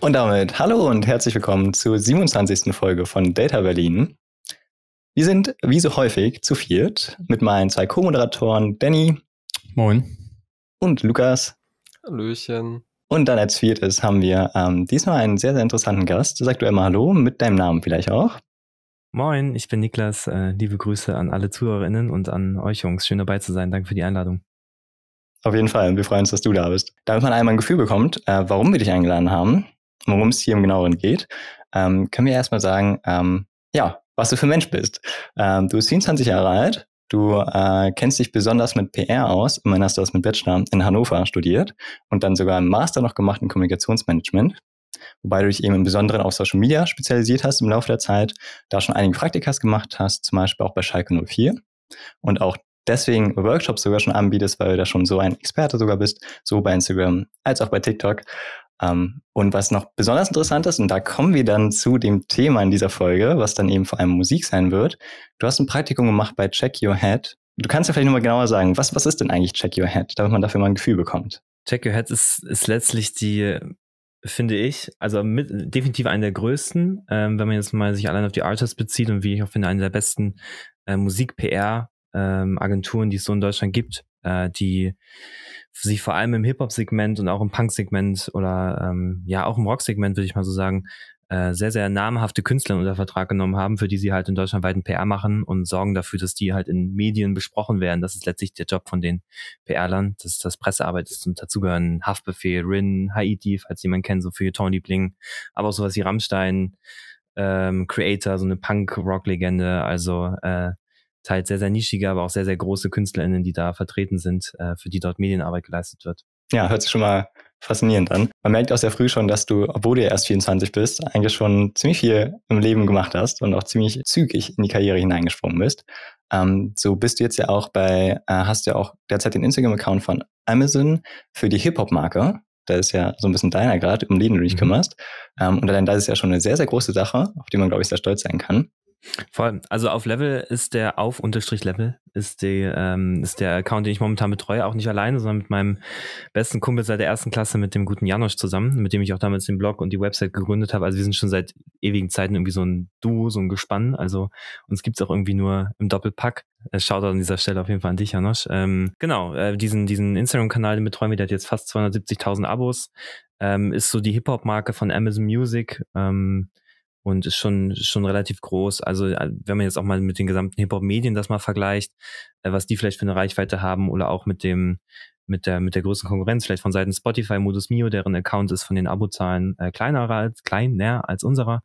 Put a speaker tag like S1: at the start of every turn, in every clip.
S1: Und damit hallo und herzlich willkommen zur 27. Folge von Data Berlin. Wir sind wie so häufig zu viert mit meinen zwei Co-Moderatoren Danny. Moin. Und Lukas.
S2: Hallöchen.
S1: Und dann als viertes haben wir ähm, diesmal einen sehr, sehr interessanten Gast. Sag du einmal Hallo mit deinem Namen vielleicht auch.
S3: Moin, ich bin Niklas. Äh, liebe Grüße an alle ZuhörerInnen und an euch Jungs. Schön dabei zu sein. Danke für die Einladung.
S1: Auf jeden Fall. Wir freuen uns, dass du da bist. Damit man einmal ein Gefühl bekommt, äh, warum wir dich eingeladen haben, worum es hier im Genaueren geht, ähm, können wir erstmal sagen, ähm, ja, was du für ein Mensch bist. Ähm, du bist 24 Jahre alt, du äh, kennst dich besonders mit PR aus, immerhin hast du das mit Bachelor in Hannover studiert und dann sogar einen Master noch gemacht in Kommunikationsmanagement, wobei du dich eben im Besonderen auf Social Media spezialisiert hast im Laufe der Zeit, da schon einige Praktikas gemacht hast, zum Beispiel auch bei Schalke 04 und auch deswegen Workshops sogar schon anbietest, weil du da schon so ein Experte sogar bist, so bei Instagram als auch bei TikTok. Um, ähm, und was noch besonders interessant ist, und da kommen wir dann zu dem Thema in dieser Folge, was dann eben vor allem Musik sein wird. Du hast ein Praktikum gemacht bei Check Your Head. Du kannst ja vielleicht nochmal genauer sagen, was, was ist denn eigentlich Check Your Head, damit man dafür mal ein Gefühl bekommt?
S3: Check Your Head ist, ist letztlich die, finde ich, also mit, definitiv eine der größten, ähm, wenn man jetzt mal sich allein auf die Artists bezieht und wie ich auch finde, eine der besten äh, Musik-PR-Agenturen, ähm, die es so in Deutschland gibt äh, die sich vor allem im Hip-Hop-Segment und auch im Punk-Segment oder ähm, ja auch im Rock-Segment, würde ich mal so sagen, äh, sehr, sehr namhafte Künstler unter Vertrag genommen haben, für die sie halt in Deutschland weiten PR machen und sorgen dafür, dass die halt in Medien besprochen werden. Das ist letztlich der Job von den PR-Lern, dass das Pressearbeit ist und dazugehören Haftbefehl, Rin, Haiti, falls jemand kennt, so für Liebling, aber auch sowas wie Rammstein, ähm, Creator, so eine Punk-Rock-Legende. Also äh, teils halt sehr, sehr nischige, aber auch sehr, sehr große KünstlerInnen, die da vertreten sind, äh, für die dort Medienarbeit geleistet wird.
S1: Ja, hört sich schon mal faszinierend an. Man merkt auch sehr früh schon, dass du, obwohl du ja erst 24 bist, eigentlich schon ziemlich viel im Leben gemacht hast und auch ziemlich zügig in die Karriere hineingesprungen bist. Ähm, so bist du jetzt ja auch bei, äh, hast ja auch derzeit den Instagram-Account von Amazon für die Hip-Hop-Marke. Da ist ja so ein bisschen deiner gerade, um den du dich mhm. kümmerst. Ähm, und allein das ist ja schon eine sehr, sehr große Sache, auf die man, glaube ich, sehr stolz sein kann.
S3: Voll. Also auf Level ist der auf Unterstrich Level ist, die, ähm, ist der Account, den ich momentan betreue, auch nicht alleine, sondern mit meinem besten Kumpel seit der ersten Klasse, mit dem guten Janosch zusammen, mit dem ich auch damals den Blog und die Website gegründet habe. Also wir sind schon seit ewigen Zeiten irgendwie so ein Duo, so ein Gespann. Also uns gibt's auch irgendwie nur im Doppelpack. Äh, Shoutout an dieser Stelle auf jeden Fall an dich, Janosch. Ähm, genau, äh, diesen, diesen Instagram-Kanal, den betreuen wir, der hat jetzt fast 270.000 Abos. Ähm, ist so die Hip-Hop-Marke von Amazon Music. Ähm, und ist schon, schon relativ groß. Also äh, wenn man jetzt auch mal mit den gesamten Hip-Hop-Medien das mal vergleicht, äh, was die vielleicht für eine Reichweite haben oder auch mit dem, mit der, mit der größten Konkurrenz, vielleicht von Seiten Spotify, Modus Mio, deren Account ist von den Abozahlen äh, kleiner als, kleiner als unserer.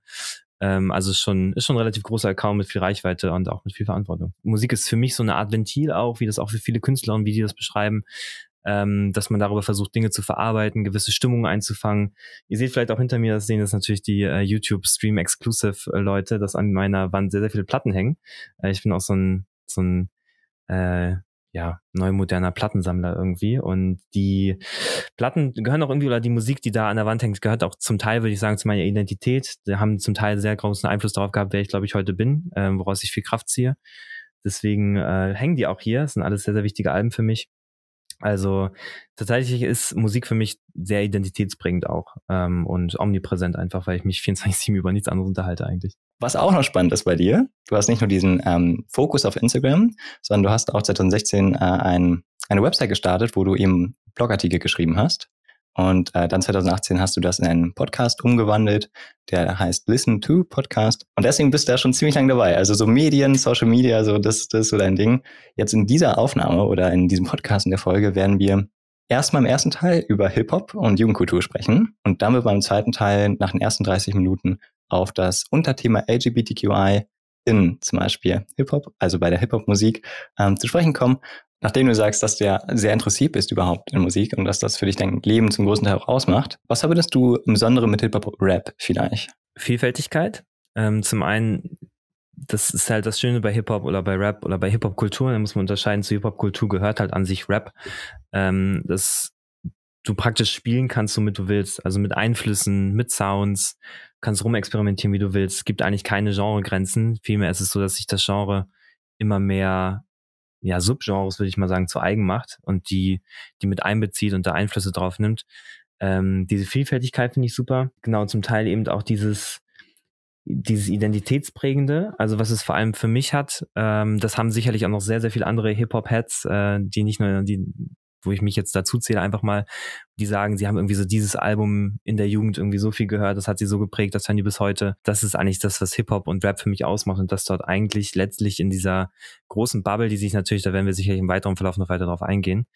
S3: Ähm, also ist schon, ist schon ein relativ großer Account mit viel Reichweite und auch mit viel Verantwortung. Musik ist für mich so eine Art Ventil auch, wie das auch für viele Künstler und wie die das beschreiben, ähm, dass man darüber versucht, Dinge zu verarbeiten, gewisse Stimmungen einzufangen. Ihr seht vielleicht auch hinter mir, das sehen das natürlich die äh, YouTube Stream Exclusive äh, Leute, dass an meiner Wand sehr, sehr viele Platten hängen. Äh, ich bin auch so ein, so ein, äh, ja, neumoderner Plattensammler irgendwie. Und die Platten gehören auch irgendwie, oder die Musik, die da an der Wand hängt, gehört auch zum Teil, würde ich sagen, zu meiner Identität. Die haben zum Teil sehr großen Einfluss darauf gehabt, wer ich, glaube ich, heute bin, äh, woraus ich viel Kraft ziehe. Deswegen äh, hängen die auch hier. Das sind alles sehr, sehr wichtige Alben für mich. Also tatsächlich ist Musik für mich sehr identitätsbringend auch ähm, und omnipräsent einfach, weil ich mich 24-7 über nichts anderes unterhalte eigentlich.
S1: Was auch noch spannend ist bei dir, du hast nicht nur diesen ähm, Fokus auf Instagram, sondern du hast auch 2016 äh, ein, eine Website gestartet, wo du eben Blogartikel geschrieben hast. Und äh, dann 2018 hast du das in einen Podcast umgewandelt, der heißt Listen to Podcast. Und deswegen bist du da schon ziemlich lange dabei. Also so Medien, Social Media, so das, das ist so dein Ding. Jetzt in dieser Aufnahme oder in diesem Podcast in der Folge werden wir erstmal im ersten Teil über Hip-Hop und Jugendkultur sprechen und dann wird man im zweiten Teil nach den ersten 30 Minuten auf das Unterthema LGBTQI in zum Beispiel Hip-Hop, also bei der Hip-Hop-Musik, ähm, zu sprechen kommen. Nachdem du sagst, dass du ja sehr interessiert bist überhaupt in Musik und dass das für dich dein Leben zum großen Teil auch ausmacht, was verbindest du im Besonderen mit Hip-Hop-Rap vielleicht?
S3: Vielfältigkeit. Ähm, zum einen, das ist halt das Schöne bei Hip-Hop oder bei Rap oder bei Hip-Hop-Kultur, da muss man unterscheiden, zu Hip-Hop-Kultur gehört halt an sich Rap. Ähm, das du praktisch spielen kannst, womit du willst. Also mit Einflüssen, mit Sounds, kannst rumexperimentieren, wie du willst. Es gibt eigentlich keine Genregrenzen. Vielmehr ist es so, dass sich das Genre immer mehr ja, Subgenres, würde ich mal sagen, zu eigen macht und die, die mit einbezieht und da Einflüsse drauf nimmt. Ähm, diese Vielfältigkeit finde ich super. Genau, zum Teil eben auch dieses, dieses Identitätsprägende, also was es vor allem für mich hat, ähm, das haben sicherlich auch noch sehr, sehr viele andere Hip-Hop-Heads, äh, die nicht nur die wo ich mich jetzt dazu zähle, einfach mal, die sagen, sie haben irgendwie so dieses Album in der Jugend irgendwie so viel gehört, das hat sie so geprägt, das hören die bis heute. Das ist eigentlich das, was Hip-Hop und Rap für mich ausmacht und das dort eigentlich letztlich in dieser großen Bubble, die sich natürlich, da werden wir sicherlich im weiteren Verlauf noch weiter drauf eingehen,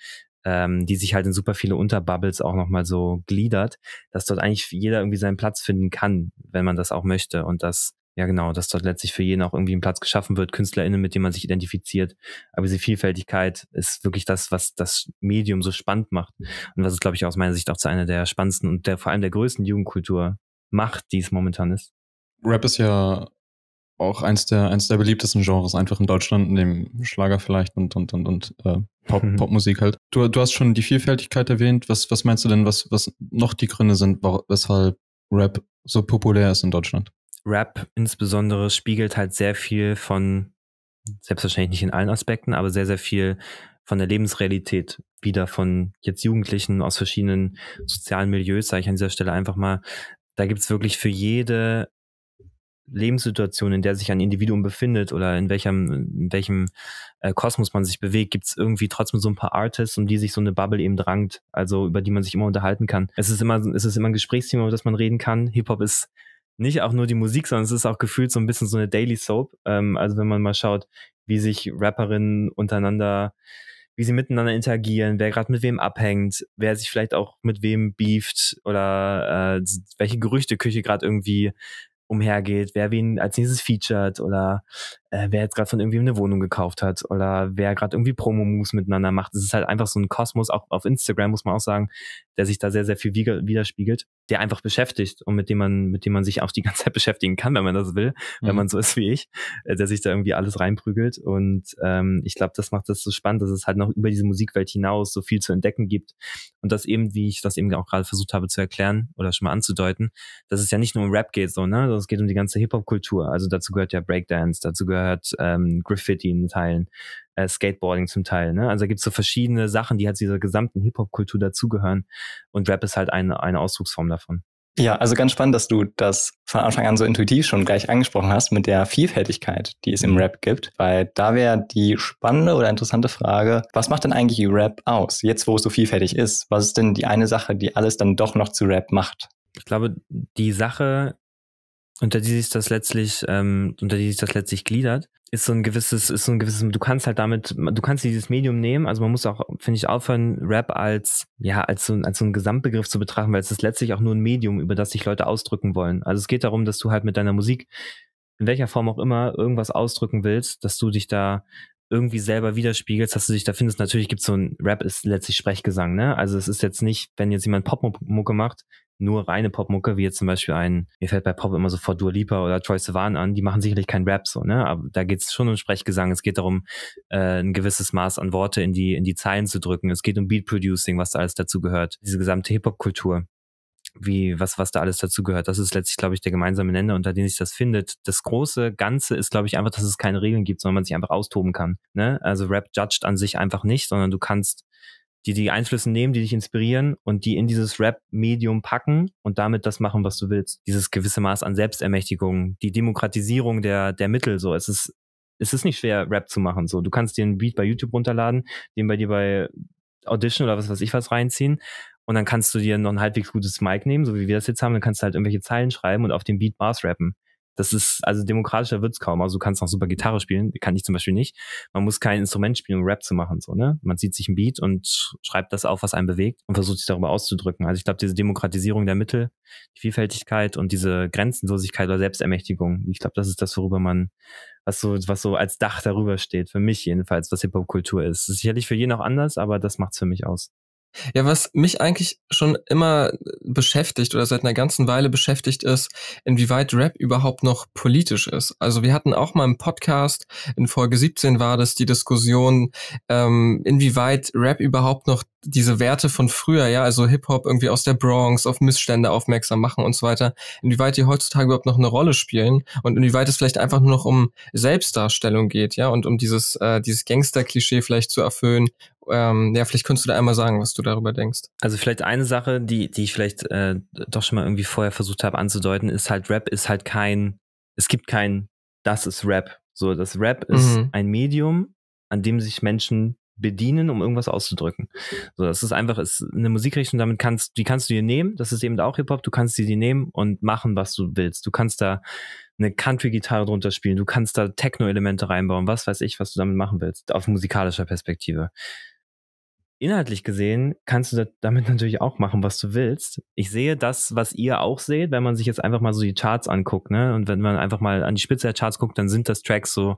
S3: ähm, die sich halt in super viele Unterbubbles auch nochmal so gliedert, dass dort eigentlich jeder irgendwie seinen Platz finden kann, wenn man das auch möchte und dass ja genau, dass dort letztlich für jeden auch irgendwie ein Platz geschaffen wird, KünstlerInnen, mit denen man sich identifiziert. Aber diese Vielfältigkeit ist wirklich das, was das Medium so spannend macht. Und was es, glaube ich, aus meiner Sicht auch zu einer der spannendsten und der, vor allem der größten Jugendkultur macht, die es momentan ist. Rap ist ja auch eins der, eins der beliebtesten
S4: Genres einfach in Deutschland, neben Schlager vielleicht und, und, und, und äh, Pop, mhm. Popmusik halt. Du, du hast schon die Vielfältigkeit erwähnt. Was, was meinst du denn, was, was noch die Gründe sind, weshalb Rap so populär ist in Deutschland?
S3: Rap insbesondere spiegelt halt sehr viel von, selbstverständlich nicht in allen Aspekten, aber sehr, sehr viel von der Lebensrealität wieder von jetzt Jugendlichen aus verschiedenen sozialen Milieus, sage ich an dieser Stelle einfach mal, da gibt es wirklich für jede Lebenssituation, in der sich ein Individuum befindet oder in welchem, in welchem äh, Kosmos man sich bewegt, gibt es irgendwie trotzdem so ein paar Artists, um die sich so eine Bubble eben drangt, also über die man sich immer unterhalten kann. Es ist immer, es ist immer ein Gesprächsthema, über das man reden kann. Hip-Hop ist nicht auch nur die Musik, sondern es ist auch gefühlt so ein bisschen so eine Daily Soap. Ähm, also wenn man mal schaut, wie sich Rapperinnen untereinander, wie sie miteinander interagieren, wer gerade mit wem abhängt, wer sich vielleicht auch mit wem beeft oder äh, welche Gerüchteküche gerade irgendwie umhergeht, wer wen als nächstes featured oder äh, wer jetzt gerade von irgendwie eine Wohnung gekauft hat oder wer gerade irgendwie Promo-Moves miteinander macht. Es ist halt einfach so ein Kosmos, auch auf Instagram muss man auch sagen, der sich da sehr, sehr viel widerspiegelt, der einfach beschäftigt und mit dem man, mit dem man sich auch die ganze Zeit beschäftigen kann, wenn man das will, mhm. wenn man so ist wie ich, äh, der sich da irgendwie alles reinprügelt. Und ähm, ich glaube, das macht das so spannend, dass es halt noch über diese Musikwelt hinaus so viel zu entdecken gibt. Und das eben, wie ich das eben auch gerade versucht habe zu erklären oder schon mal anzudeuten, dass es ja nicht nur um Rap geht, so, ne? sondern Es geht um die ganze Hip-Hop-Kultur. Also dazu gehört ja Breakdance, dazu gehört ähm, Graffiti in Teilen, äh, Skateboarding zum Teil. Ne? Also da gibt es so verschiedene Sachen, die halt dieser gesamten Hip-Hop-Kultur dazugehören. Und Rap ist halt eine, eine Ausdrucksform davon.
S1: Ja, also ganz spannend, dass du das von Anfang an so intuitiv schon gleich angesprochen hast mit der Vielfältigkeit, die es im mhm. Rap gibt, weil da wäre die spannende oder interessante Frage, was macht denn eigentlich Rap aus, jetzt wo es so vielfältig ist? Was ist denn die eine Sache, die alles dann doch noch zu Rap macht?
S3: Ich glaube, die Sache, unter die sich das letztlich, ähm, unter die sich das letztlich gliedert, ist so ein gewisses, ist so ein gewisses, du kannst halt damit, du kannst dieses Medium nehmen, also man muss auch, finde ich, aufhören, Rap als, ja, als so, als so ein Gesamtbegriff zu betrachten, weil es ist letztlich auch nur ein Medium, über das sich Leute ausdrücken wollen. Also es geht darum, dass du halt mit deiner Musik, in welcher Form auch immer, irgendwas ausdrücken willst, dass du dich da irgendwie selber widerspiegelst, dass du dich da findest. Natürlich gibt es so ein Rap ist letztlich Sprechgesang, ne? Also es ist jetzt nicht, wenn jetzt jemand Popmucke macht, nur reine Popmucke, wie jetzt zum Beispiel ein, mir fällt bei Pop immer sofort Dua Lipa oder Troy Sivan an, die machen sicherlich keinen Rap so, ne? Aber da geht es schon um Sprechgesang, es geht darum, äh, ein gewisses Maß an Worte in die, in die Zeilen zu drücken. Es geht um Beat Producing, was da alles dazu gehört. Diese gesamte Hip-Hop-Kultur wie, was, was da alles dazu gehört. Das ist letztlich, glaube ich, der gemeinsame Nenner, unter dem sich das findet. Das große Ganze ist, glaube ich, einfach, dass es keine Regeln gibt, sondern man sich einfach austoben kann. Ne? Also Rap judged an sich einfach nicht, sondern du kannst die die Einflüsse nehmen, die dich inspirieren und die in dieses Rap-Medium packen und damit das machen, was du willst. Dieses gewisse Maß an Selbstermächtigung, die Demokratisierung der, der Mittel, so. Es ist, es ist nicht schwer, Rap zu machen, so. Du kannst dir einen Beat bei YouTube runterladen, den bei dir bei Audition oder was weiß ich was reinziehen und dann kannst du dir noch ein halbwegs gutes Mic nehmen, so wie wir das jetzt haben, dann kannst du halt irgendwelche Zeilen schreiben und auf dem Beat Mars rappen. Das ist, also demokratischer wird's kaum. Also du kannst noch super Gitarre spielen, kann ich zum Beispiel nicht. Man muss kein Instrument spielen, um Rap zu machen, so, ne? Man zieht sich ein Beat und schreibt das auf, was einen bewegt und versucht sich darüber auszudrücken. Also ich glaube, diese Demokratisierung der Mittel, die Vielfältigkeit und diese Grenzenlosigkeit oder Selbstermächtigung, ich glaube, das ist das, worüber man, was so, was so als Dach darüber steht, für mich jedenfalls, was Hip-Hop-Kultur ist. ist. Sicherlich für jeden auch anders, aber das macht's für mich aus. Ja, was mich eigentlich schon immer beschäftigt oder seit einer ganzen Weile
S2: beschäftigt ist, inwieweit Rap überhaupt noch politisch ist. Also wir hatten auch mal im Podcast, in Folge 17 war das die Diskussion, ähm, inwieweit Rap überhaupt noch diese Werte von früher, ja, also Hip-Hop irgendwie aus der Bronx auf Missstände aufmerksam machen und so weiter, inwieweit die heutzutage überhaupt noch eine Rolle spielen und inwieweit es vielleicht einfach nur noch um Selbstdarstellung geht, ja, und um dieses, äh, dieses Gangster-Klischee vielleicht zu erfüllen ähm, ja, vielleicht könntest du da einmal
S3: sagen, was du darüber denkst. Also vielleicht eine Sache, die, die ich vielleicht äh, doch schon mal irgendwie vorher versucht habe anzudeuten, ist halt, Rap ist halt kein, es gibt kein, das ist Rap. So, das Rap ist mhm. ein Medium, an dem sich Menschen bedienen, um irgendwas auszudrücken. So, das ist einfach, ist eine Musikrichtung, damit kannst, die kannst du dir nehmen, das ist eben auch Hip-Hop, du kannst dir die nehmen und machen, was du willst. Du kannst da eine Country-Gitarre drunter spielen, du kannst da Techno-Elemente reinbauen, was weiß ich, was du damit machen willst, auf musikalischer Perspektive inhaltlich gesehen kannst du damit natürlich auch machen, was du willst. Ich sehe das, was ihr auch seht, wenn man sich jetzt einfach mal so die Charts anguckt, ne? Und wenn man einfach mal an die Spitze der Charts guckt, dann sind das Tracks so,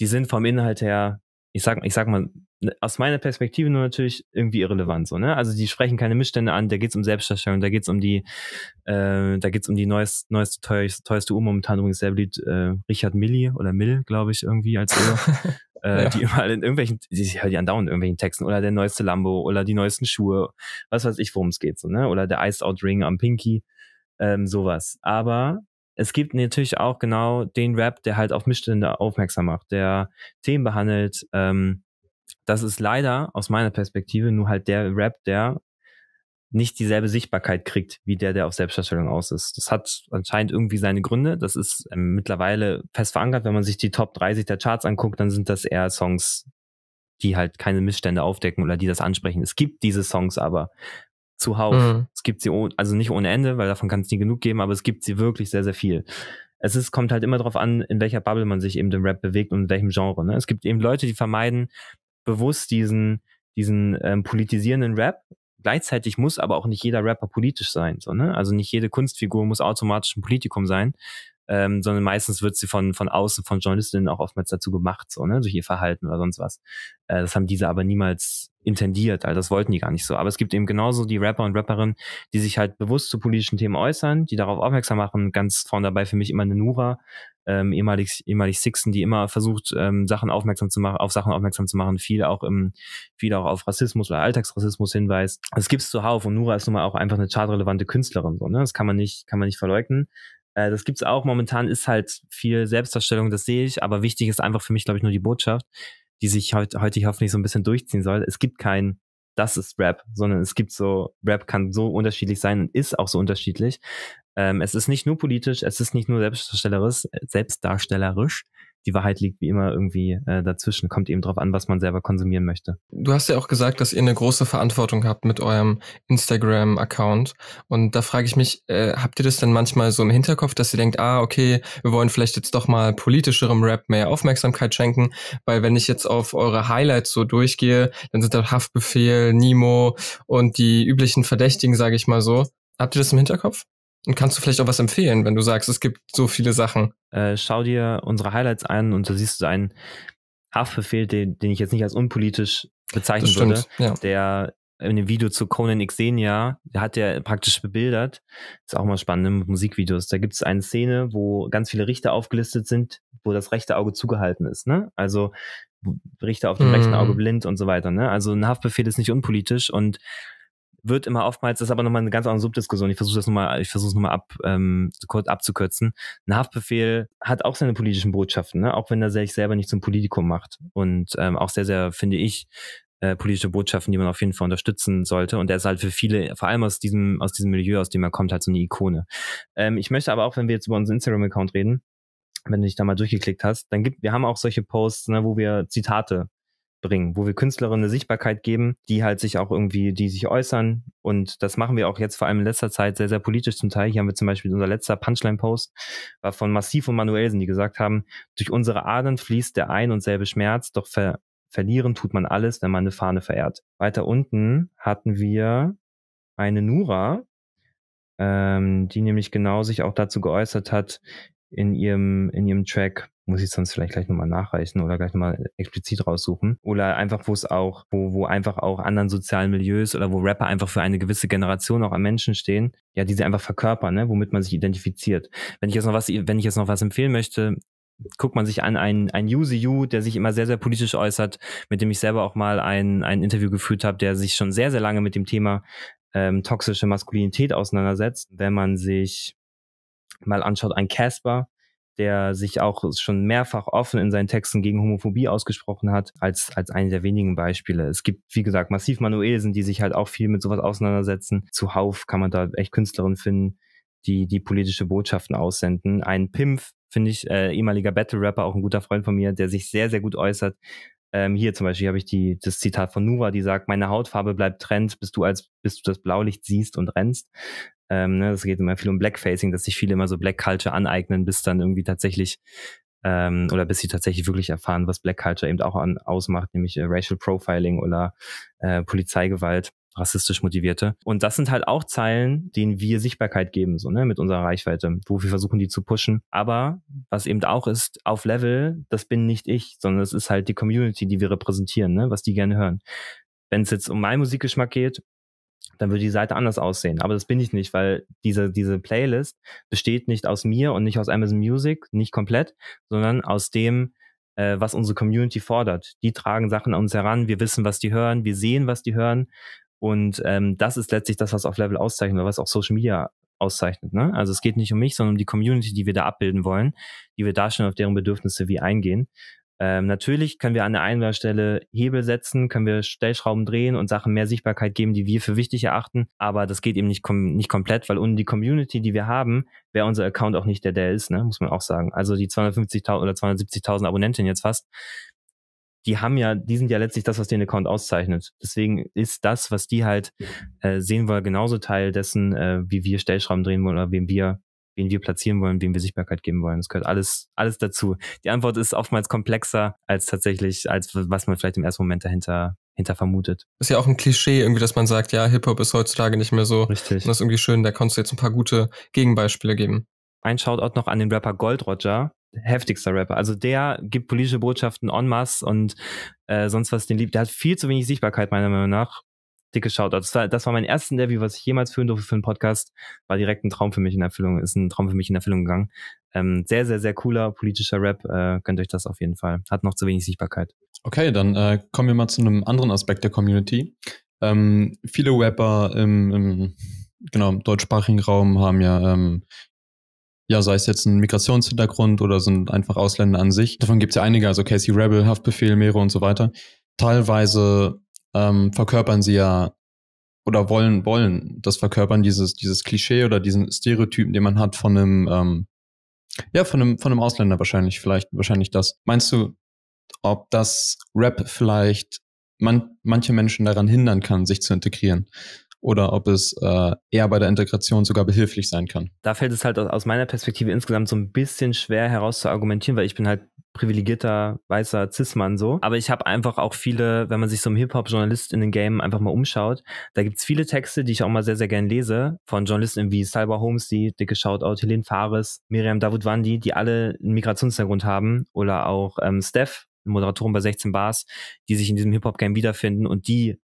S3: die sind vom Inhalt her, ich sag, ich sag mal, ne, aus meiner Perspektive nur natürlich irgendwie irrelevant, so, ne? Also die sprechen keine Missstände an, da geht's um Selbstdarstellung, da geht's um die, äh, da geht's um die neuest, neueste, teuerste, teuerste Uhr momentan übrigens sehr beliebt, äh, Richard Milli oder Mill, glaube ich, irgendwie als Uhr. Äh, ja. die immer in irgendwelchen, die hören die andauernd in irgendwelchen Texten oder der neueste Lambo oder die neuesten Schuhe, was weiß ich, worum es geht, so, ne? Oder der Iced Out Ring am Pinky, ähm, sowas. Aber es gibt natürlich auch genau den Rap, der halt auf Missstände aufmerksam macht, der Themen behandelt. Ähm, das ist leider aus meiner Perspektive nur halt der Rap, der nicht dieselbe Sichtbarkeit kriegt, wie der, der auf Selbstdarstellung aus ist. Das hat anscheinend irgendwie seine Gründe. Das ist ähm, mittlerweile fest verankert. Wenn man sich die Top 30 der Charts anguckt, dann sind das eher Songs, die halt keine Missstände aufdecken oder die das ansprechen. Es gibt diese Songs aber zuhauf. Mhm. Es gibt sie, also nicht ohne Ende, weil davon kann es nie genug geben, aber es gibt sie wirklich sehr, sehr viel. Es ist, kommt halt immer darauf an, in welcher Bubble man sich eben dem Rap bewegt und in welchem Genre. Ne? Es gibt eben Leute, die vermeiden bewusst diesen, diesen ähm, politisierenden Rap gleichzeitig muss aber auch nicht jeder Rapper politisch sein. So, ne? Also nicht jede Kunstfigur muss automatisch ein Politikum sein ähm, sondern meistens wird sie von, von außen, von Journalistinnen auch oftmals dazu gemacht, so, ne, durch ihr Verhalten oder sonst was. Äh, das haben diese aber niemals intendiert, also das wollten die gar nicht so. Aber es gibt eben genauso die Rapper und Rapperinnen, die sich halt bewusst zu politischen Themen äußern, die darauf aufmerksam machen, ganz vorne dabei für mich immer eine Nura, ähm, ehemalig, ehemalig Sixten, die immer versucht, ähm, Sachen aufmerksam zu machen, auf Sachen aufmerksam zu machen, viel auch im, viel auch auf Rassismus oder Alltagsrassismus hinweist. Das gibt's zuhauf und Nura ist nun mal auch einfach eine chartrelevante Künstlerin, so, ne? Das kann man nicht, kann man nicht verleugnen. Äh, das gibt es auch. Momentan ist halt viel Selbstdarstellung, das sehe ich. Aber wichtig ist einfach für mich, glaube ich, nur die Botschaft, die sich heute, heute hoffentlich so ein bisschen durchziehen soll. Es gibt kein das ist Rap, sondern es gibt so, Rap kann so unterschiedlich sein und ist auch so unterschiedlich. Ähm, es ist nicht nur politisch, es ist nicht nur selbstdarstellerisch, selbstdarstellerisch die Wahrheit liegt wie immer irgendwie äh, dazwischen. Kommt eben drauf an, was man selber konsumieren möchte.
S2: Du hast ja auch gesagt, dass ihr eine große Verantwortung habt mit eurem Instagram-Account. Und da frage ich mich, äh, habt ihr das denn manchmal so im Hinterkopf, dass ihr denkt, ah, okay, wir wollen vielleicht jetzt doch mal politischerem Rap mehr Aufmerksamkeit schenken? Weil wenn ich jetzt auf eure Highlights so durchgehe, dann sind da Haftbefehl, Nemo und die üblichen Verdächtigen, sage ich mal so. Habt ihr das im Hinterkopf? Und kannst du vielleicht
S3: auch was empfehlen, wenn du sagst, es gibt so viele Sachen? Äh, schau dir unsere Highlights an und da siehst du einen Haftbefehl, den, den ich jetzt nicht als unpolitisch bezeichnen stimmt, würde, ja. der in dem Video zu Conan Xenia, der hat ja praktisch bebildert, ist auch mal spannend mit Musikvideos. Da gibt es eine Szene, wo ganz viele Richter aufgelistet sind, wo das rechte Auge zugehalten ist. Ne? Also Richter auf dem mm. rechten mhm. Auge blind und so weiter. Ne? Also ein Haftbefehl ist nicht unpolitisch und wird immer oftmals, das ist aber nochmal eine ganz andere Subdiskussion. Ich versuche das nochmal, ich versuche es nochmal ab, ähm, abzukürzen. Ein Haftbefehl hat auch seine politischen Botschaften, ne? auch wenn er sich selber nicht zum Politikum macht. Und ähm, auch sehr, sehr, finde ich, äh, politische Botschaften, die man auf jeden Fall unterstützen sollte. Und er ist halt für viele, vor allem aus diesem, aus diesem Milieu, aus dem er kommt, halt so eine Ikone. Ähm, ich möchte aber auch, wenn wir jetzt über unseren Instagram-Account reden, wenn du dich da mal durchgeklickt hast, dann gibt, wir haben auch solche Posts, ne, wo wir Zitate bringen, wo wir Künstlerinnen eine Sichtbarkeit geben, die halt sich auch irgendwie, die sich äußern. Und das machen wir auch jetzt vor allem in letzter Zeit sehr, sehr politisch zum Teil. Hier haben wir zum Beispiel unser letzter Punchline-Post war von Massiv und Manuelsen, die gesagt haben, durch unsere Adern fließt der ein und selbe Schmerz, doch ver verlieren tut man alles, wenn man eine Fahne verehrt. Weiter unten hatten wir eine Nura, ähm, die nämlich genau sich auch dazu geäußert hat in ihrem, in ihrem Track muss ich sonst vielleicht gleich nochmal nachreichen oder gleich nochmal explizit raussuchen. Oder einfach, wo es auch, wo, wo einfach auch anderen sozialen Milieus oder wo Rapper einfach für eine gewisse Generation auch an Menschen stehen, ja, die sie einfach verkörpern, ne, womit man sich identifiziert. Wenn ich jetzt noch was, wenn ich jetzt noch was empfehlen möchte, guckt man sich an einen, einen UCU, der sich immer sehr, sehr politisch äußert, mit dem ich selber auch mal ein, ein Interview geführt habe, der sich schon sehr, sehr lange mit dem Thema ähm, toxische Maskulinität auseinandersetzt. Wenn man sich mal anschaut, ein Casper, der sich auch schon mehrfach offen in seinen Texten gegen Homophobie ausgesprochen hat, als, als eine der wenigen Beispiele. Es gibt, wie gesagt, massiv Manuelsen, die sich halt auch viel mit sowas auseinandersetzen. Zu Hauf kann man da echt Künstlerinnen finden, die, die politische Botschaften aussenden. Ein Pimpf, finde ich, äh, ehemaliger Battle-Rapper, auch ein guter Freund von mir, der sich sehr, sehr gut äußert. Ähm, hier zum Beispiel habe ich die, das Zitat von Nuva, die sagt, meine Hautfarbe bleibt trend, bis du als bis du das Blaulicht siehst und rennst. Ähm, ne, das geht immer viel um Blackfacing, dass sich viele immer so Black Culture aneignen, bis dann irgendwie tatsächlich ähm, oder bis sie tatsächlich wirklich erfahren, was Black Culture eben auch an, ausmacht, nämlich äh, Racial Profiling oder äh, Polizeigewalt rassistisch motivierte. Und das sind halt auch Zeilen, denen wir Sichtbarkeit geben, so, ne, mit unserer Reichweite, wo wir versuchen, die zu pushen. Aber was eben auch ist, auf Level, das bin nicht ich, sondern es ist halt die Community, die wir repräsentieren, ne, was die gerne hören. Wenn es jetzt um meinen Musikgeschmack geht, dann würde die Seite anders aussehen. Aber das bin ich nicht, weil diese, diese Playlist besteht nicht aus mir und nicht aus Amazon Music, nicht komplett, sondern aus dem, äh, was unsere Community fordert. Die tragen Sachen an uns heran, wir wissen, was die hören, wir sehen, was die hören. Und ähm, das ist letztlich das, was auf Level auszeichnet oder was auch Social Media auszeichnet. Ne? Also es geht nicht um mich, sondern um die Community, die wir da abbilden wollen, die wir darstellen, auf deren Bedürfnisse wir eingehen. Ähm, natürlich können wir an der einen oder Stelle Hebel setzen, können wir Stellschrauben drehen und Sachen mehr Sichtbarkeit geben, die wir für wichtig erachten, aber das geht eben nicht, kom nicht komplett, weil ohne die Community, die wir haben, wäre unser Account auch nicht der, der ist, ne? muss man auch sagen. Also die 250.000 oder 270.000 Abonnenten jetzt fast, die haben ja, die sind ja letztlich das, was den Account auszeichnet. Deswegen ist das, was die halt äh, sehen wollen, genauso Teil dessen, äh, wie wir Stellschrauben drehen wollen oder wem wir wen wir platzieren wollen, wem wir Sichtbarkeit geben wollen. Das gehört alles, alles dazu. Die Antwort ist oftmals komplexer als tatsächlich, als was man vielleicht im ersten Moment dahinter hinter vermutet. Ist ja auch ein Klischee irgendwie,
S2: dass man sagt, ja, Hip-Hop ist heutzutage nicht mehr so. Richtig. Und das ist irgendwie schön, da kannst du jetzt ein paar gute Gegenbeispiele
S3: geben. Ein Shoutout noch an den Rapper Gold Roger, heftigster Rapper. Also der gibt politische Botschaften en masse und äh, sonst was den liebt. Der hat viel zu wenig Sichtbarkeit meiner Meinung nach dicke Shoutout. Das war, das war mein erstes Interview, was ich jemals führen durfte für einen Podcast. War direkt ein Traum für mich in Erfüllung, ist ein Traum für mich in Erfüllung gegangen. Ähm, sehr, sehr, sehr cooler politischer Rap. Äh, könnt euch das auf jeden Fall. Hat noch zu wenig Sichtbarkeit. Okay, dann äh, kommen wir mal zu einem anderen Aspekt der Community. Ähm,
S4: viele Rapper im, im, genau, deutschsprachigen Raum haben ja ähm, ja, sei es jetzt ein Migrationshintergrund oder sind einfach Ausländer an sich. Davon gibt es ja einige, also Casey Rebel, Haftbefehl, Mero und so weiter. Teilweise ähm, verkörpern sie ja oder wollen, wollen das verkörpern, dieses, dieses Klischee oder diesen Stereotypen, den man hat von einem, ähm, ja, von einem, von einem Ausländer wahrscheinlich, vielleicht, wahrscheinlich das. Meinst du, ob das Rap vielleicht man, manche Menschen daran hindern kann, sich zu integrieren? Oder ob es äh, eher bei der Integration sogar behilflich sein kann?
S3: Da fällt es halt aus meiner Perspektive insgesamt so ein bisschen schwer heraus zu argumentieren, weil ich bin halt privilegierter weißer Cis-Mann so. Aber ich habe einfach auch viele, wenn man sich so im Hip-Hop-Journalist in den Game einfach mal umschaut, da gibt's viele Texte, die ich auch mal sehr, sehr gern lese, von Journalisten wie Salva Holmes, die dicke Shoutout, Helene Fares, Miriam Davutwandi, die alle einen Migrationshintergrund haben oder auch ähm, Steph, Moderatoren bei 16 Bars, die sich in diesem Hip-Hop-Game wiederfinden und die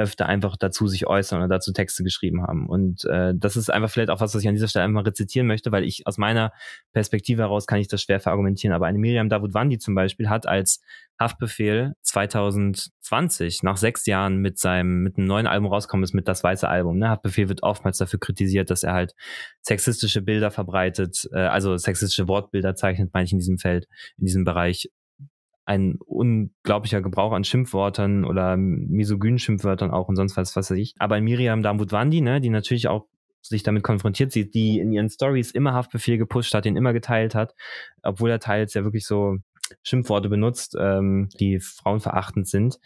S3: öfter einfach dazu sich äußern oder dazu Texte geschrieben haben. Und äh, das ist einfach vielleicht auch was, was ich an dieser Stelle einmal rezitieren möchte, weil ich aus meiner Perspektive heraus kann ich das schwer verargumentieren. Aber eine Miriam Wandi zum Beispiel hat als Haftbefehl 2020 nach sechs Jahren mit seinem mit einem neuen Album rauskommen ist mit das weiße Album. Ne? Haftbefehl wird oftmals dafür kritisiert, dass er halt sexistische Bilder verbreitet, äh, also sexistische Wortbilder zeichnet, meine ich in diesem Feld, in diesem Bereich ein unglaublicher Gebrauch an Schimpfwörtern oder misogynen Schimpfwörtern auch und sonst was, was weiß ich. Aber in Miriam Damwutwandi, ne, die natürlich auch sich damit konfrontiert sieht, die in ihren Stories immer Haftbefehl gepusht hat, den immer geteilt hat, obwohl er teils ja wirklich so Schimpfworte benutzt, ähm, die frauenverachtend sind,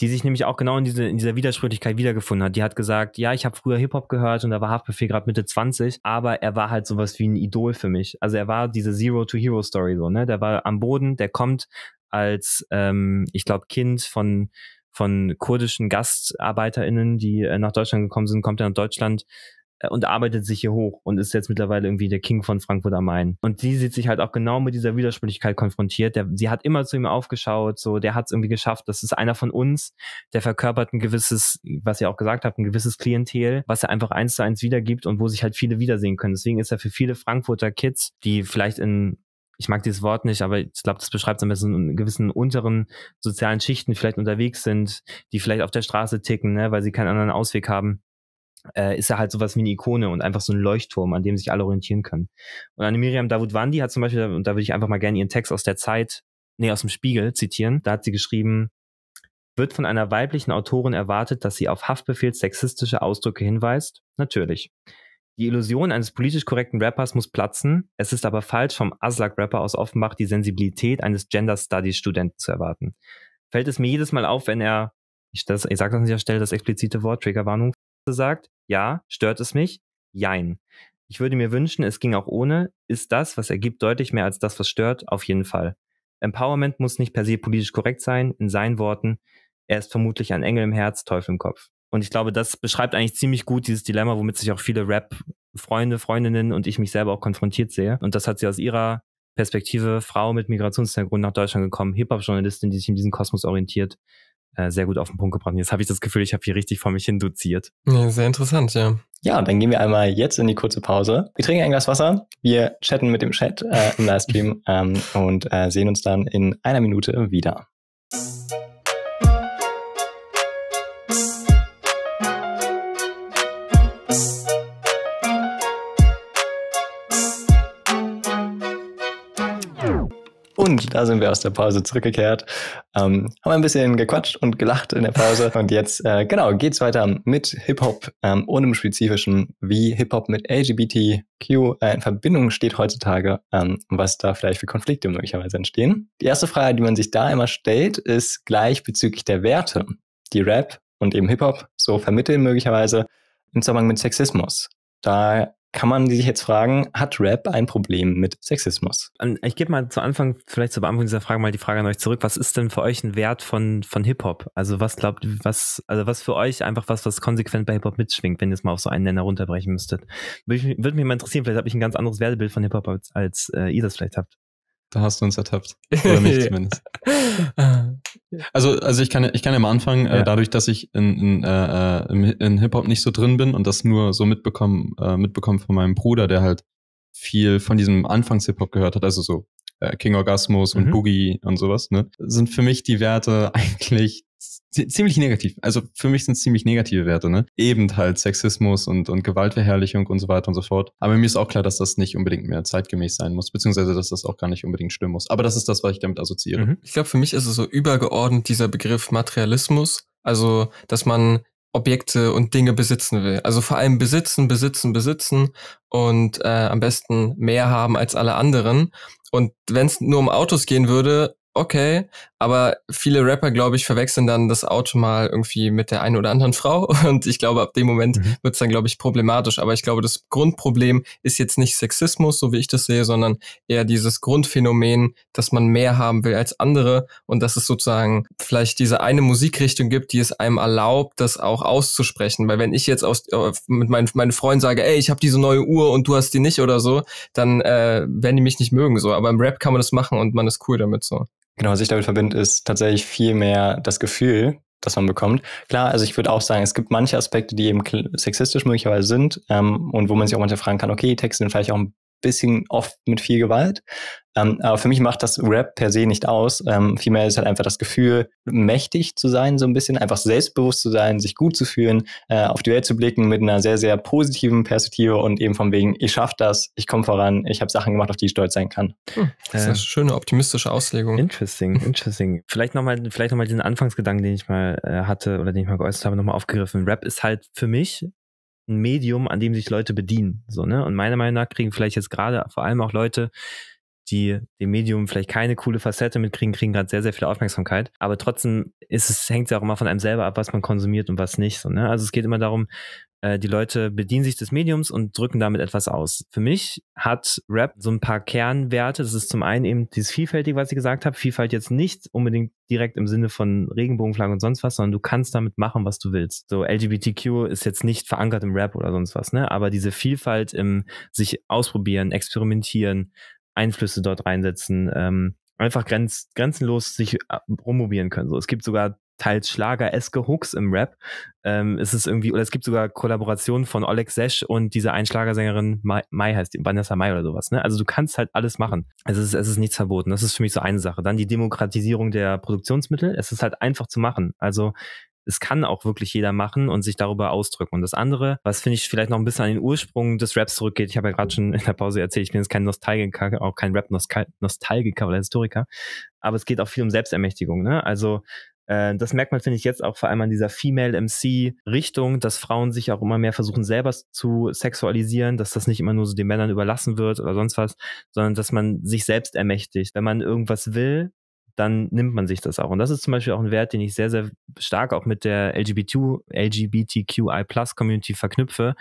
S3: die sich nämlich auch genau in, diese, in dieser Widersprüchlichkeit wiedergefunden hat. Die hat gesagt, ja, ich habe früher Hip-Hop gehört und da war Haftbefehl gerade Mitte 20, aber er war halt sowas wie ein Idol für mich. Also er war diese Zero-to-Hero-Story so, ne? Der war am Boden, der kommt als, ähm, ich glaube, Kind von von kurdischen GastarbeiterInnen, die äh, nach Deutschland gekommen sind, kommt er nach Deutschland äh, und arbeitet sich hier hoch und ist jetzt mittlerweile irgendwie der King von Frankfurt am Main. Und die sieht sich halt auch genau mit dieser Widersprüchlichkeit konfrontiert. Der, sie hat immer zu ihm aufgeschaut, so, der hat es irgendwie geschafft. Das ist einer von uns, der verkörpert ein gewisses, was ihr auch gesagt habt, ein gewisses Klientel, was er einfach eins zu eins wiedergibt und wo sich halt viele wiedersehen können. Deswegen ist er für viele Frankfurter Kids, die vielleicht in ich mag dieses Wort nicht, aber ich glaube, das beschreibt so ein bisschen in gewissen unteren sozialen Schichten vielleicht unterwegs sind, die vielleicht auf der Straße ticken, ne, weil sie keinen anderen Ausweg haben. Äh, ist er halt sowas wie eine Ikone und einfach so ein Leuchtturm, an dem sich alle orientieren können. Und eine Miriam Davutwandi hat zum Beispiel, und da würde ich einfach mal gerne ihren Text aus der Zeit, nee, aus dem Spiegel zitieren, da hat sie geschrieben, wird von einer weiblichen Autorin erwartet, dass sie auf Haftbefehl sexistische Ausdrücke hinweist? Natürlich. Die Illusion eines politisch korrekten Rappers muss platzen. Es ist aber falsch, vom Aslak-Rapper aus Offenbach die Sensibilität eines Gender Studies-Studenten zu erwarten. Fällt es mir jedes Mal auf, wenn er, ich, das, ich sage das an dieser Stelle, das explizite Wort Triggerwarnung sagt, ja, stört es mich? Jein. Ich würde mir wünschen, es ging auch ohne. Ist das, was ergibt, deutlich mehr als das, was stört? Auf jeden Fall. Empowerment muss nicht per se politisch korrekt sein, in seinen Worten. Er ist vermutlich ein Engel im Herz, Teufel im Kopf. Und ich glaube, das beschreibt eigentlich ziemlich gut dieses Dilemma, womit sich auch viele Rap-Freunde, Freundinnen und ich mich selber auch konfrontiert sehe. Und das hat sie aus ihrer Perspektive, Frau mit Migrationshintergrund nach Deutschland gekommen, Hip-Hop-Journalistin, die sich in diesem Kosmos orientiert, äh, sehr gut auf den Punkt gebracht. Jetzt habe ich das Gefühl, ich habe hier richtig vor mich hin doziert.
S2: Ja, sehr interessant, ja.
S1: Ja, dann gehen wir einmal jetzt in die kurze Pause. Wir trinken ein Glas Wasser, wir chatten mit dem Chat äh, im Livestream ähm, und äh, sehen uns dann in einer Minute wieder. Da sind wir aus der Pause zurückgekehrt, ähm, haben ein bisschen gequatscht und gelacht in der Pause. Und jetzt, äh, genau, geht's weiter mit Hip-Hop ähm, und im Spezifischen, wie Hip-Hop mit LGBTQ äh, in Verbindung steht heutzutage ähm, was da vielleicht für Konflikte möglicherweise entstehen. Die erste Frage, die man sich da immer stellt, ist gleich bezüglich der Werte, die Rap und eben Hip-Hop so vermitteln möglicherweise im Zusammenhang mit Sexismus. Da kann man sich jetzt fragen, hat Rap ein Problem mit Sexismus?
S3: Ähm, ich gebe mal zu Anfang, vielleicht zur Beantwortung dieser Frage mal die Frage an euch zurück. Was ist denn für euch ein Wert von, von Hip-Hop? Also was glaubt, was, also was für euch einfach was, was konsequent bei Hip-Hop mitschwingt, wenn ihr es mal auf so einen Nenner runterbrechen müsstet? Würde, würde mich mal interessieren, vielleicht habe ich ein ganz anderes Wertebild von Hip-Hop als, als äh, ihr das vielleicht habt. Da hast du uns ertappt. Oder mich zumindest.
S4: Also, also ich kann, ich kann ja mal anfangen, äh, ja. Äh, dadurch, dass ich in, in, äh, äh in Hip-Hop nicht so drin bin und das nur so mitbekommen, äh, mitbekommen von meinem Bruder, der halt viel von diesem Anfangs-Hip-Hop gehört hat, also so äh, King Orgasmus und mhm. Boogie und sowas, ne? Sind für mich die Werte eigentlich ziemlich negativ. Also für mich sind es ziemlich negative Werte, ne? Eben halt Sexismus und, und Gewaltverherrlichung und so weiter und so fort. Aber mir ist auch klar, dass das nicht unbedingt mehr zeitgemäß sein muss, beziehungsweise dass das auch gar nicht unbedingt stimmen muss. Aber das ist das, was ich damit assoziiere. Mhm.
S2: Ich glaube, für mich ist es so übergeordnet dieser Begriff Materialismus. Also, dass man Objekte und Dinge besitzen will. Also vor allem besitzen, besitzen, besitzen und äh, am besten mehr haben als alle anderen. Und wenn es nur um Autos gehen würde, okay, aber viele Rapper, glaube ich, verwechseln dann das Auto mal irgendwie mit der einen oder anderen Frau und ich glaube, ab dem Moment mhm. wird es dann, glaube ich, problematisch. Aber ich glaube, das Grundproblem ist jetzt nicht Sexismus, so wie ich das sehe, sondern eher dieses Grundphänomen, dass man mehr haben will als andere und dass es sozusagen vielleicht diese eine Musikrichtung gibt, die es einem erlaubt, das auch auszusprechen. Weil wenn ich jetzt aus, äh, mit meinen, meinen Freunden sage, ey, ich habe diese neue Uhr und du hast die nicht oder so, dann äh, werden die mich nicht mögen so. Aber im Rap kann man das machen und man ist cool damit so genau, sich damit
S1: verbindet, ist tatsächlich viel mehr das Gefühl, das man bekommt. Klar, also ich würde auch sagen, es gibt manche Aspekte, die eben sexistisch möglicherweise sind ähm, und wo man sich auch manchmal fragen kann, okay, Texte sind vielleicht auch ein bisschen oft mit viel Gewalt. Ähm, aber für mich macht das Rap per se nicht aus. Ähm, vielmehr ist halt einfach das Gefühl, mächtig zu sein, so ein bisschen, einfach selbstbewusst zu sein, sich gut zu fühlen, äh, auf die Welt zu blicken mit einer sehr, sehr positiven Perspektive und eben von wegen, ich schaffe das, ich komme voran, ich habe Sachen gemacht, auf die ich stolz sein kann. Hm,
S3: das ist ähm, eine äh, schöne optimistische Auslegung. Interesting, interesting. vielleicht nochmal noch diesen Anfangsgedanken, den ich mal äh, hatte oder den ich mal geäußert habe, nochmal aufgegriffen. Rap ist halt für mich ein Medium, an dem sich Leute bedienen. So, ne? Und meiner Meinung nach kriegen vielleicht jetzt gerade vor allem auch Leute, die dem Medium vielleicht keine coole Facette mitkriegen, kriegen gerade sehr, sehr viel Aufmerksamkeit. Aber trotzdem ist es, hängt es ja auch immer von einem selber ab, was man konsumiert und was nicht. So, ne? Also es geht immer darum, äh, die Leute bedienen sich des Mediums und drücken damit etwas aus. Für mich hat Rap so ein paar Kernwerte. Das ist zum einen eben dieses Vielfältige, was ich gesagt habe. Vielfalt jetzt nicht unbedingt direkt im Sinne von Regenbogenflaggen und sonst was, sondern du kannst damit machen, was du willst. So LGBTQ ist jetzt nicht verankert im Rap oder sonst was, ne? Aber diese Vielfalt im sich ausprobieren, experimentieren, Einflüsse dort reinsetzen, ähm, einfach grenz, grenzenlos sich äh, rumprobieren können. So, es gibt sogar teils Schlager-eske Hooks im Rap. Ähm, es ist irgendwie, oder es gibt sogar Kollaborationen von Oleg Sesch und dieser Einschlagersängerin Mai, Mai heißt die, Vanessa Mai oder sowas. Ne? Also du kannst halt alles machen. Es ist, es ist nichts verboten. Das ist für mich so eine Sache. Dann die Demokratisierung der Produktionsmittel. Es ist halt einfach zu machen. Also es kann auch wirklich jeder machen und sich darüber ausdrücken. Und das andere, was finde ich vielleicht noch ein bisschen an den Ursprung des Raps zurückgeht, ich habe ja gerade mhm. schon in der Pause erzählt, ich bin jetzt kein Nostalgiker, auch kein Rap-Nostalgiker oder Historiker, aber es geht auch viel um Selbstermächtigung. Ne? Also äh, das merkt man, finde ich, jetzt auch vor allem an dieser Female-MC-Richtung, dass Frauen sich auch immer mehr versuchen, selber zu sexualisieren, dass das nicht immer nur so den Männern überlassen wird oder sonst was, sondern dass man sich selbst ermächtigt. Wenn man irgendwas will, dann nimmt man sich das auch. Und das ist zum Beispiel auch ein Wert, den ich sehr, sehr stark auch mit der LGBT, LGBTQI-Plus-Community verknüpfe,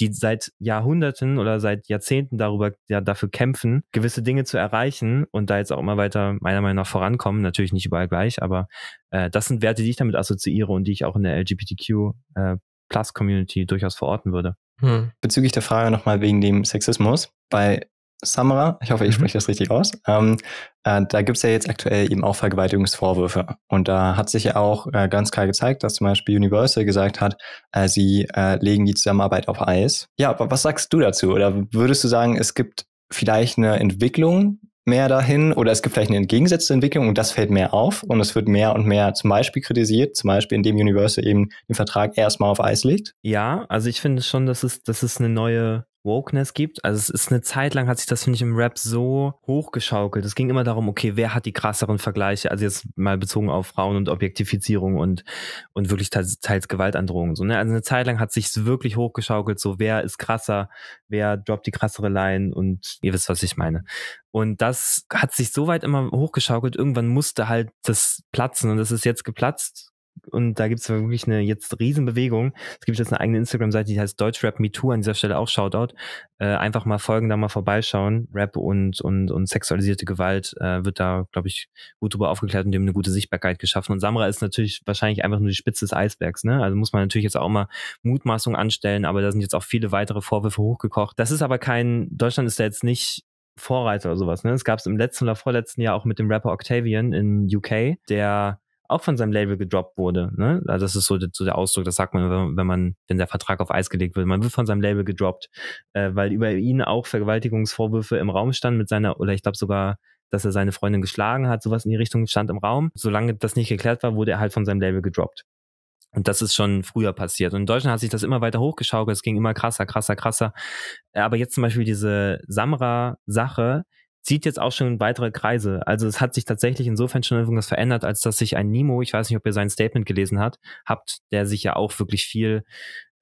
S3: die seit Jahrhunderten oder seit Jahrzehnten darüber ja, dafür kämpfen, gewisse Dinge zu erreichen und da jetzt auch immer weiter meiner Meinung nach vorankommen. Natürlich nicht überall gleich, aber äh, das sind Werte, die ich damit assoziiere und die ich auch in der LGBTQ äh, Plus Community durchaus verorten würde. Hm. Bezüglich der Frage nochmal wegen dem Sexismus. Bei
S1: Samra, ich hoffe, ich mhm. spreche das richtig aus, ähm, äh, da gibt es ja jetzt aktuell eben auch Vergewaltigungsvorwürfe. Und da hat sich ja auch äh, ganz klar gezeigt, dass zum Beispiel Universal gesagt hat, äh, sie äh, legen die Zusammenarbeit auf Eis. Ja, aber was sagst du dazu? Oder würdest du sagen, es gibt vielleicht eine Entwicklung mehr dahin oder es gibt vielleicht eine entgegengesetzte Entwicklung und das fällt mehr auf und es wird mehr und mehr zum Beispiel kritisiert, zum Beispiel indem Universal eben den Vertrag erstmal auf Eis legt?
S3: Ja, also ich finde schon, dass es, dass es eine neue Wokeness gibt. Also es ist eine Zeit lang hat sich das, finde ich, im Rap so hochgeschaukelt. Es ging immer darum, okay, wer hat die krasseren Vergleiche? Also jetzt mal bezogen auf Frauen und Objektifizierung und, und wirklich teils, teils Gewaltandrohungen. So, ne? Also eine Zeit lang hat sich wirklich hochgeschaukelt, so wer ist krasser, wer droppt die krassere Line und ihr wisst, was ich meine. Und das hat sich so weit immer hochgeschaukelt, irgendwann musste halt das platzen und das ist jetzt geplatzt und da gibt es wirklich eine jetzt Riesenbewegung. Es gibt jetzt eine eigene Instagram-Seite, die heißt Deutschrap MeToo, an dieser Stelle auch Shoutout. Äh, einfach mal folgen, da mal vorbeischauen. Rap und, und, und sexualisierte Gewalt äh, wird da, glaube ich, gut drüber aufgeklärt und dem eine gute Sichtbarkeit geschaffen. Und Samra ist natürlich wahrscheinlich einfach nur die Spitze des Eisbergs. Ne? Also muss man natürlich jetzt auch mal Mutmaßungen anstellen, aber da sind jetzt auch viele weitere Vorwürfe hochgekocht. Das ist aber kein, Deutschland ist da jetzt nicht Vorreiter oder sowas. Ne? Es gab es im letzten oder vorletzten Jahr auch mit dem Rapper Octavian in UK, der auch von seinem Label gedroppt wurde. Ne? Also das ist so, so der Ausdruck, das sagt man, wenn man, wenn der Vertrag auf Eis gelegt wird, man wird von seinem Label gedroppt, äh, weil über ihn auch Vergewaltigungsvorwürfe im Raum standen mit seiner, oder ich glaube sogar, dass er seine Freundin geschlagen hat, sowas in die Richtung stand im Raum. Solange das nicht geklärt war, wurde er halt von seinem Label gedroppt. Und das ist schon früher passiert. Und in Deutschland hat sich das immer weiter hochgeschaukelt. Es ging immer krasser, krasser, krasser. Äh, aber jetzt zum Beispiel diese Samra-Sache, zieht jetzt auch schon weitere Kreise. Also es hat sich tatsächlich insofern schon irgendwas verändert, als dass sich ein Nimo, ich weiß nicht, ob ihr sein Statement gelesen habt, habt, der sich ja auch wirklich viel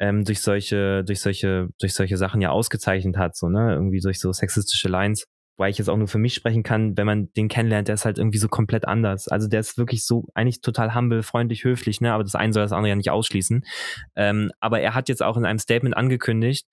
S3: ähm, durch solche, durch solche, durch solche Sachen ja ausgezeichnet hat, so, ne, irgendwie durch so sexistische Lines, weil ich jetzt auch nur für mich sprechen kann, wenn man den kennenlernt, der ist halt irgendwie so komplett anders. Also der ist wirklich so eigentlich total humble, freundlich, höflich, ne, aber das eine soll das andere ja nicht ausschließen. Ähm, aber er hat jetzt auch in einem Statement angekündigt,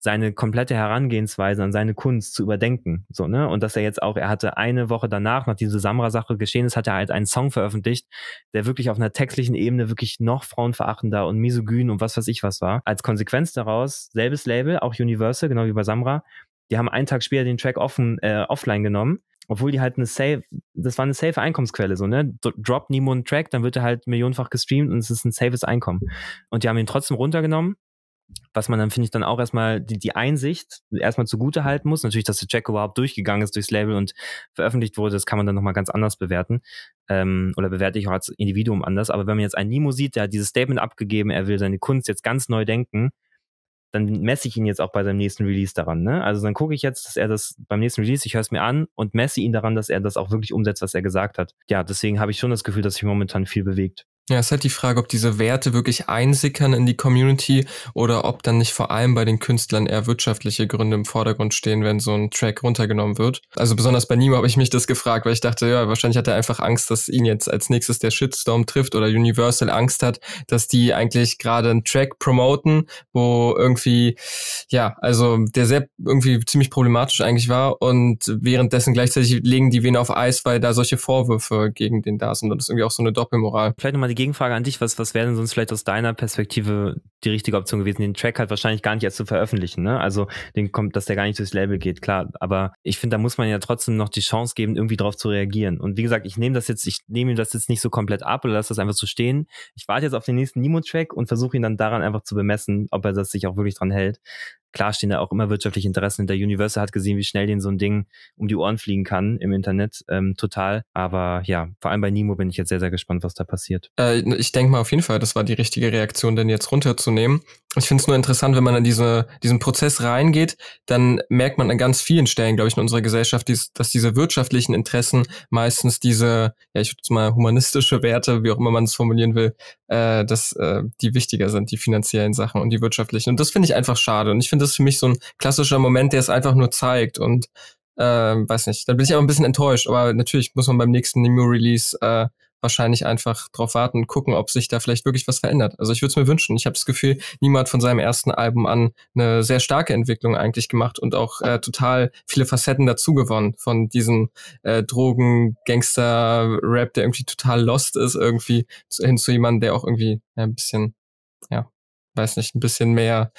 S3: seine komplette Herangehensweise an seine Kunst zu überdenken. So, ne? Und dass er jetzt auch, er hatte eine Woche danach, nach diese Samra-Sache geschehen ist, hat er halt einen Song veröffentlicht, der wirklich auf einer textlichen Ebene wirklich noch frauenverachtender und misogyn und was weiß ich was war. Als Konsequenz daraus, selbes Label, auch Universal, genau wie bei Samra, die haben einen Tag später den Track offen, äh, offline genommen, obwohl die halt eine safe, das war eine safe Einkommensquelle, so, ne? Drop Nemo einen Track, dann wird er halt millionenfach gestreamt und es ist ein safes Einkommen. Und die haben ihn trotzdem runtergenommen was man dann, finde ich, dann auch erstmal die, die Einsicht erstmal zugute halten muss. Natürlich, dass der Check überhaupt durchgegangen ist durchs Label und veröffentlicht wurde, das kann man dann nochmal ganz anders bewerten. Ähm, oder bewerte ich auch als Individuum anders. Aber wenn man jetzt einen Nimo sieht, der hat dieses Statement abgegeben, er will seine Kunst jetzt ganz neu denken, dann messe ich ihn jetzt auch bei seinem nächsten Release daran. Ne? Also dann gucke ich jetzt, dass er das beim nächsten Release, ich höre es mir an und messe ihn daran, dass er das auch wirklich umsetzt, was er gesagt hat. Ja, deswegen habe ich schon das Gefühl, dass sich momentan viel bewegt.
S2: Ja, es ist halt die Frage, ob diese Werte wirklich einsickern in die Community oder ob dann nicht vor allem bei den Künstlern eher wirtschaftliche Gründe im Vordergrund stehen, wenn so ein Track runtergenommen wird. Also besonders bei Nemo habe ich mich das gefragt, weil ich dachte, ja, wahrscheinlich hat er einfach Angst, dass ihn jetzt als nächstes der Shitstorm trifft oder Universal Angst hat, dass die eigentlich gerade einen Track promoten, wo irgendwie, ja, also der sehr irgendwie ziemlich problematisch eigentlich war und währenddessen gleichzeitig legen die wen auf Eis, weil da solche Vorwürfe gegen den da sind und
S3: das ist irgendwie auch so eine Doppelmoral. Vielleicht Gegenfrage an dich, was, was wäre denn sonst vielleicht aus deiner Perspektive die richtige Option gewesen, den Track halt wahrscheinlich gar nicht erst zu veröffentlichen, ne? Also den kommt, dass der gar nicht durchs Label geht, klar. Aber ich finde, da muss man ja trotzdem noch die Chance geben, irgendwie drauf zu reagieren. Und wie gesagt, ich nehme das jetzt, ich nehme ihm das jetzt nicht so komplett ab oder lasse das einfach so stehen. Ich warte jetzt auf den nächsten Nemo-Track und versuche ihn dann daran einfach zu bemessen, ob er das sich auch wirklich dran hält klar stehen da auch immer wirtschaftliche Interessen hinter. Universal hat gesehen, wie schnell denen so ein Ding um die Ohren fliegen kann im Internet, ähm, total. Aber ja, vor allem bei Nimo bin ich jetzt sehr, sehr gespannt, was da passiert.
S2: Äh, ich denke mal auf jeden Fall, das war die richtige Reaktion, denn jetzt runterzunehmen ich finde es nur interessant, wenn man in diese, diesen Prozess reingeht, dann merkt man an ganz vielen Stellen, glaube ich, in unserer Gesellschaft, dies, dass diese wirtschaftlichen Interessen meistens diese, ja, ich würde es mal humanistische Werte, wie auch immer man es formulieren will, äh, dass äh, die wichtiger sind, die finanziellen Sachen und die wirtschaftlichen. Und das finde ich einfach schade. Und ich finde das für mich so ein klassischer Moment, der es einfach nur zeigt. Und äh, weiß nicht, da bin ich auch ein bisschen enttäuscht. Aber natürlich muss man beim nächsten New Release äh, wahrscheinlich einfach drauf warten gucken, ob sich da vielleicht wirklich was verändert. Also ich würde es mir wünschen. Ich habe das Gefühl, niemand von seinem ersten Album an eine sehr starke Entwicklung eigentlich gemacht und auch äh, total viele Facetten dazu von diesem äh, Drogen-Gangster-Rap, der irgendwie total lost ist, irgendwie hin zu jemandem, der auch irgendwie ein bisschen ja, weiß nicht, ein bisschen mehr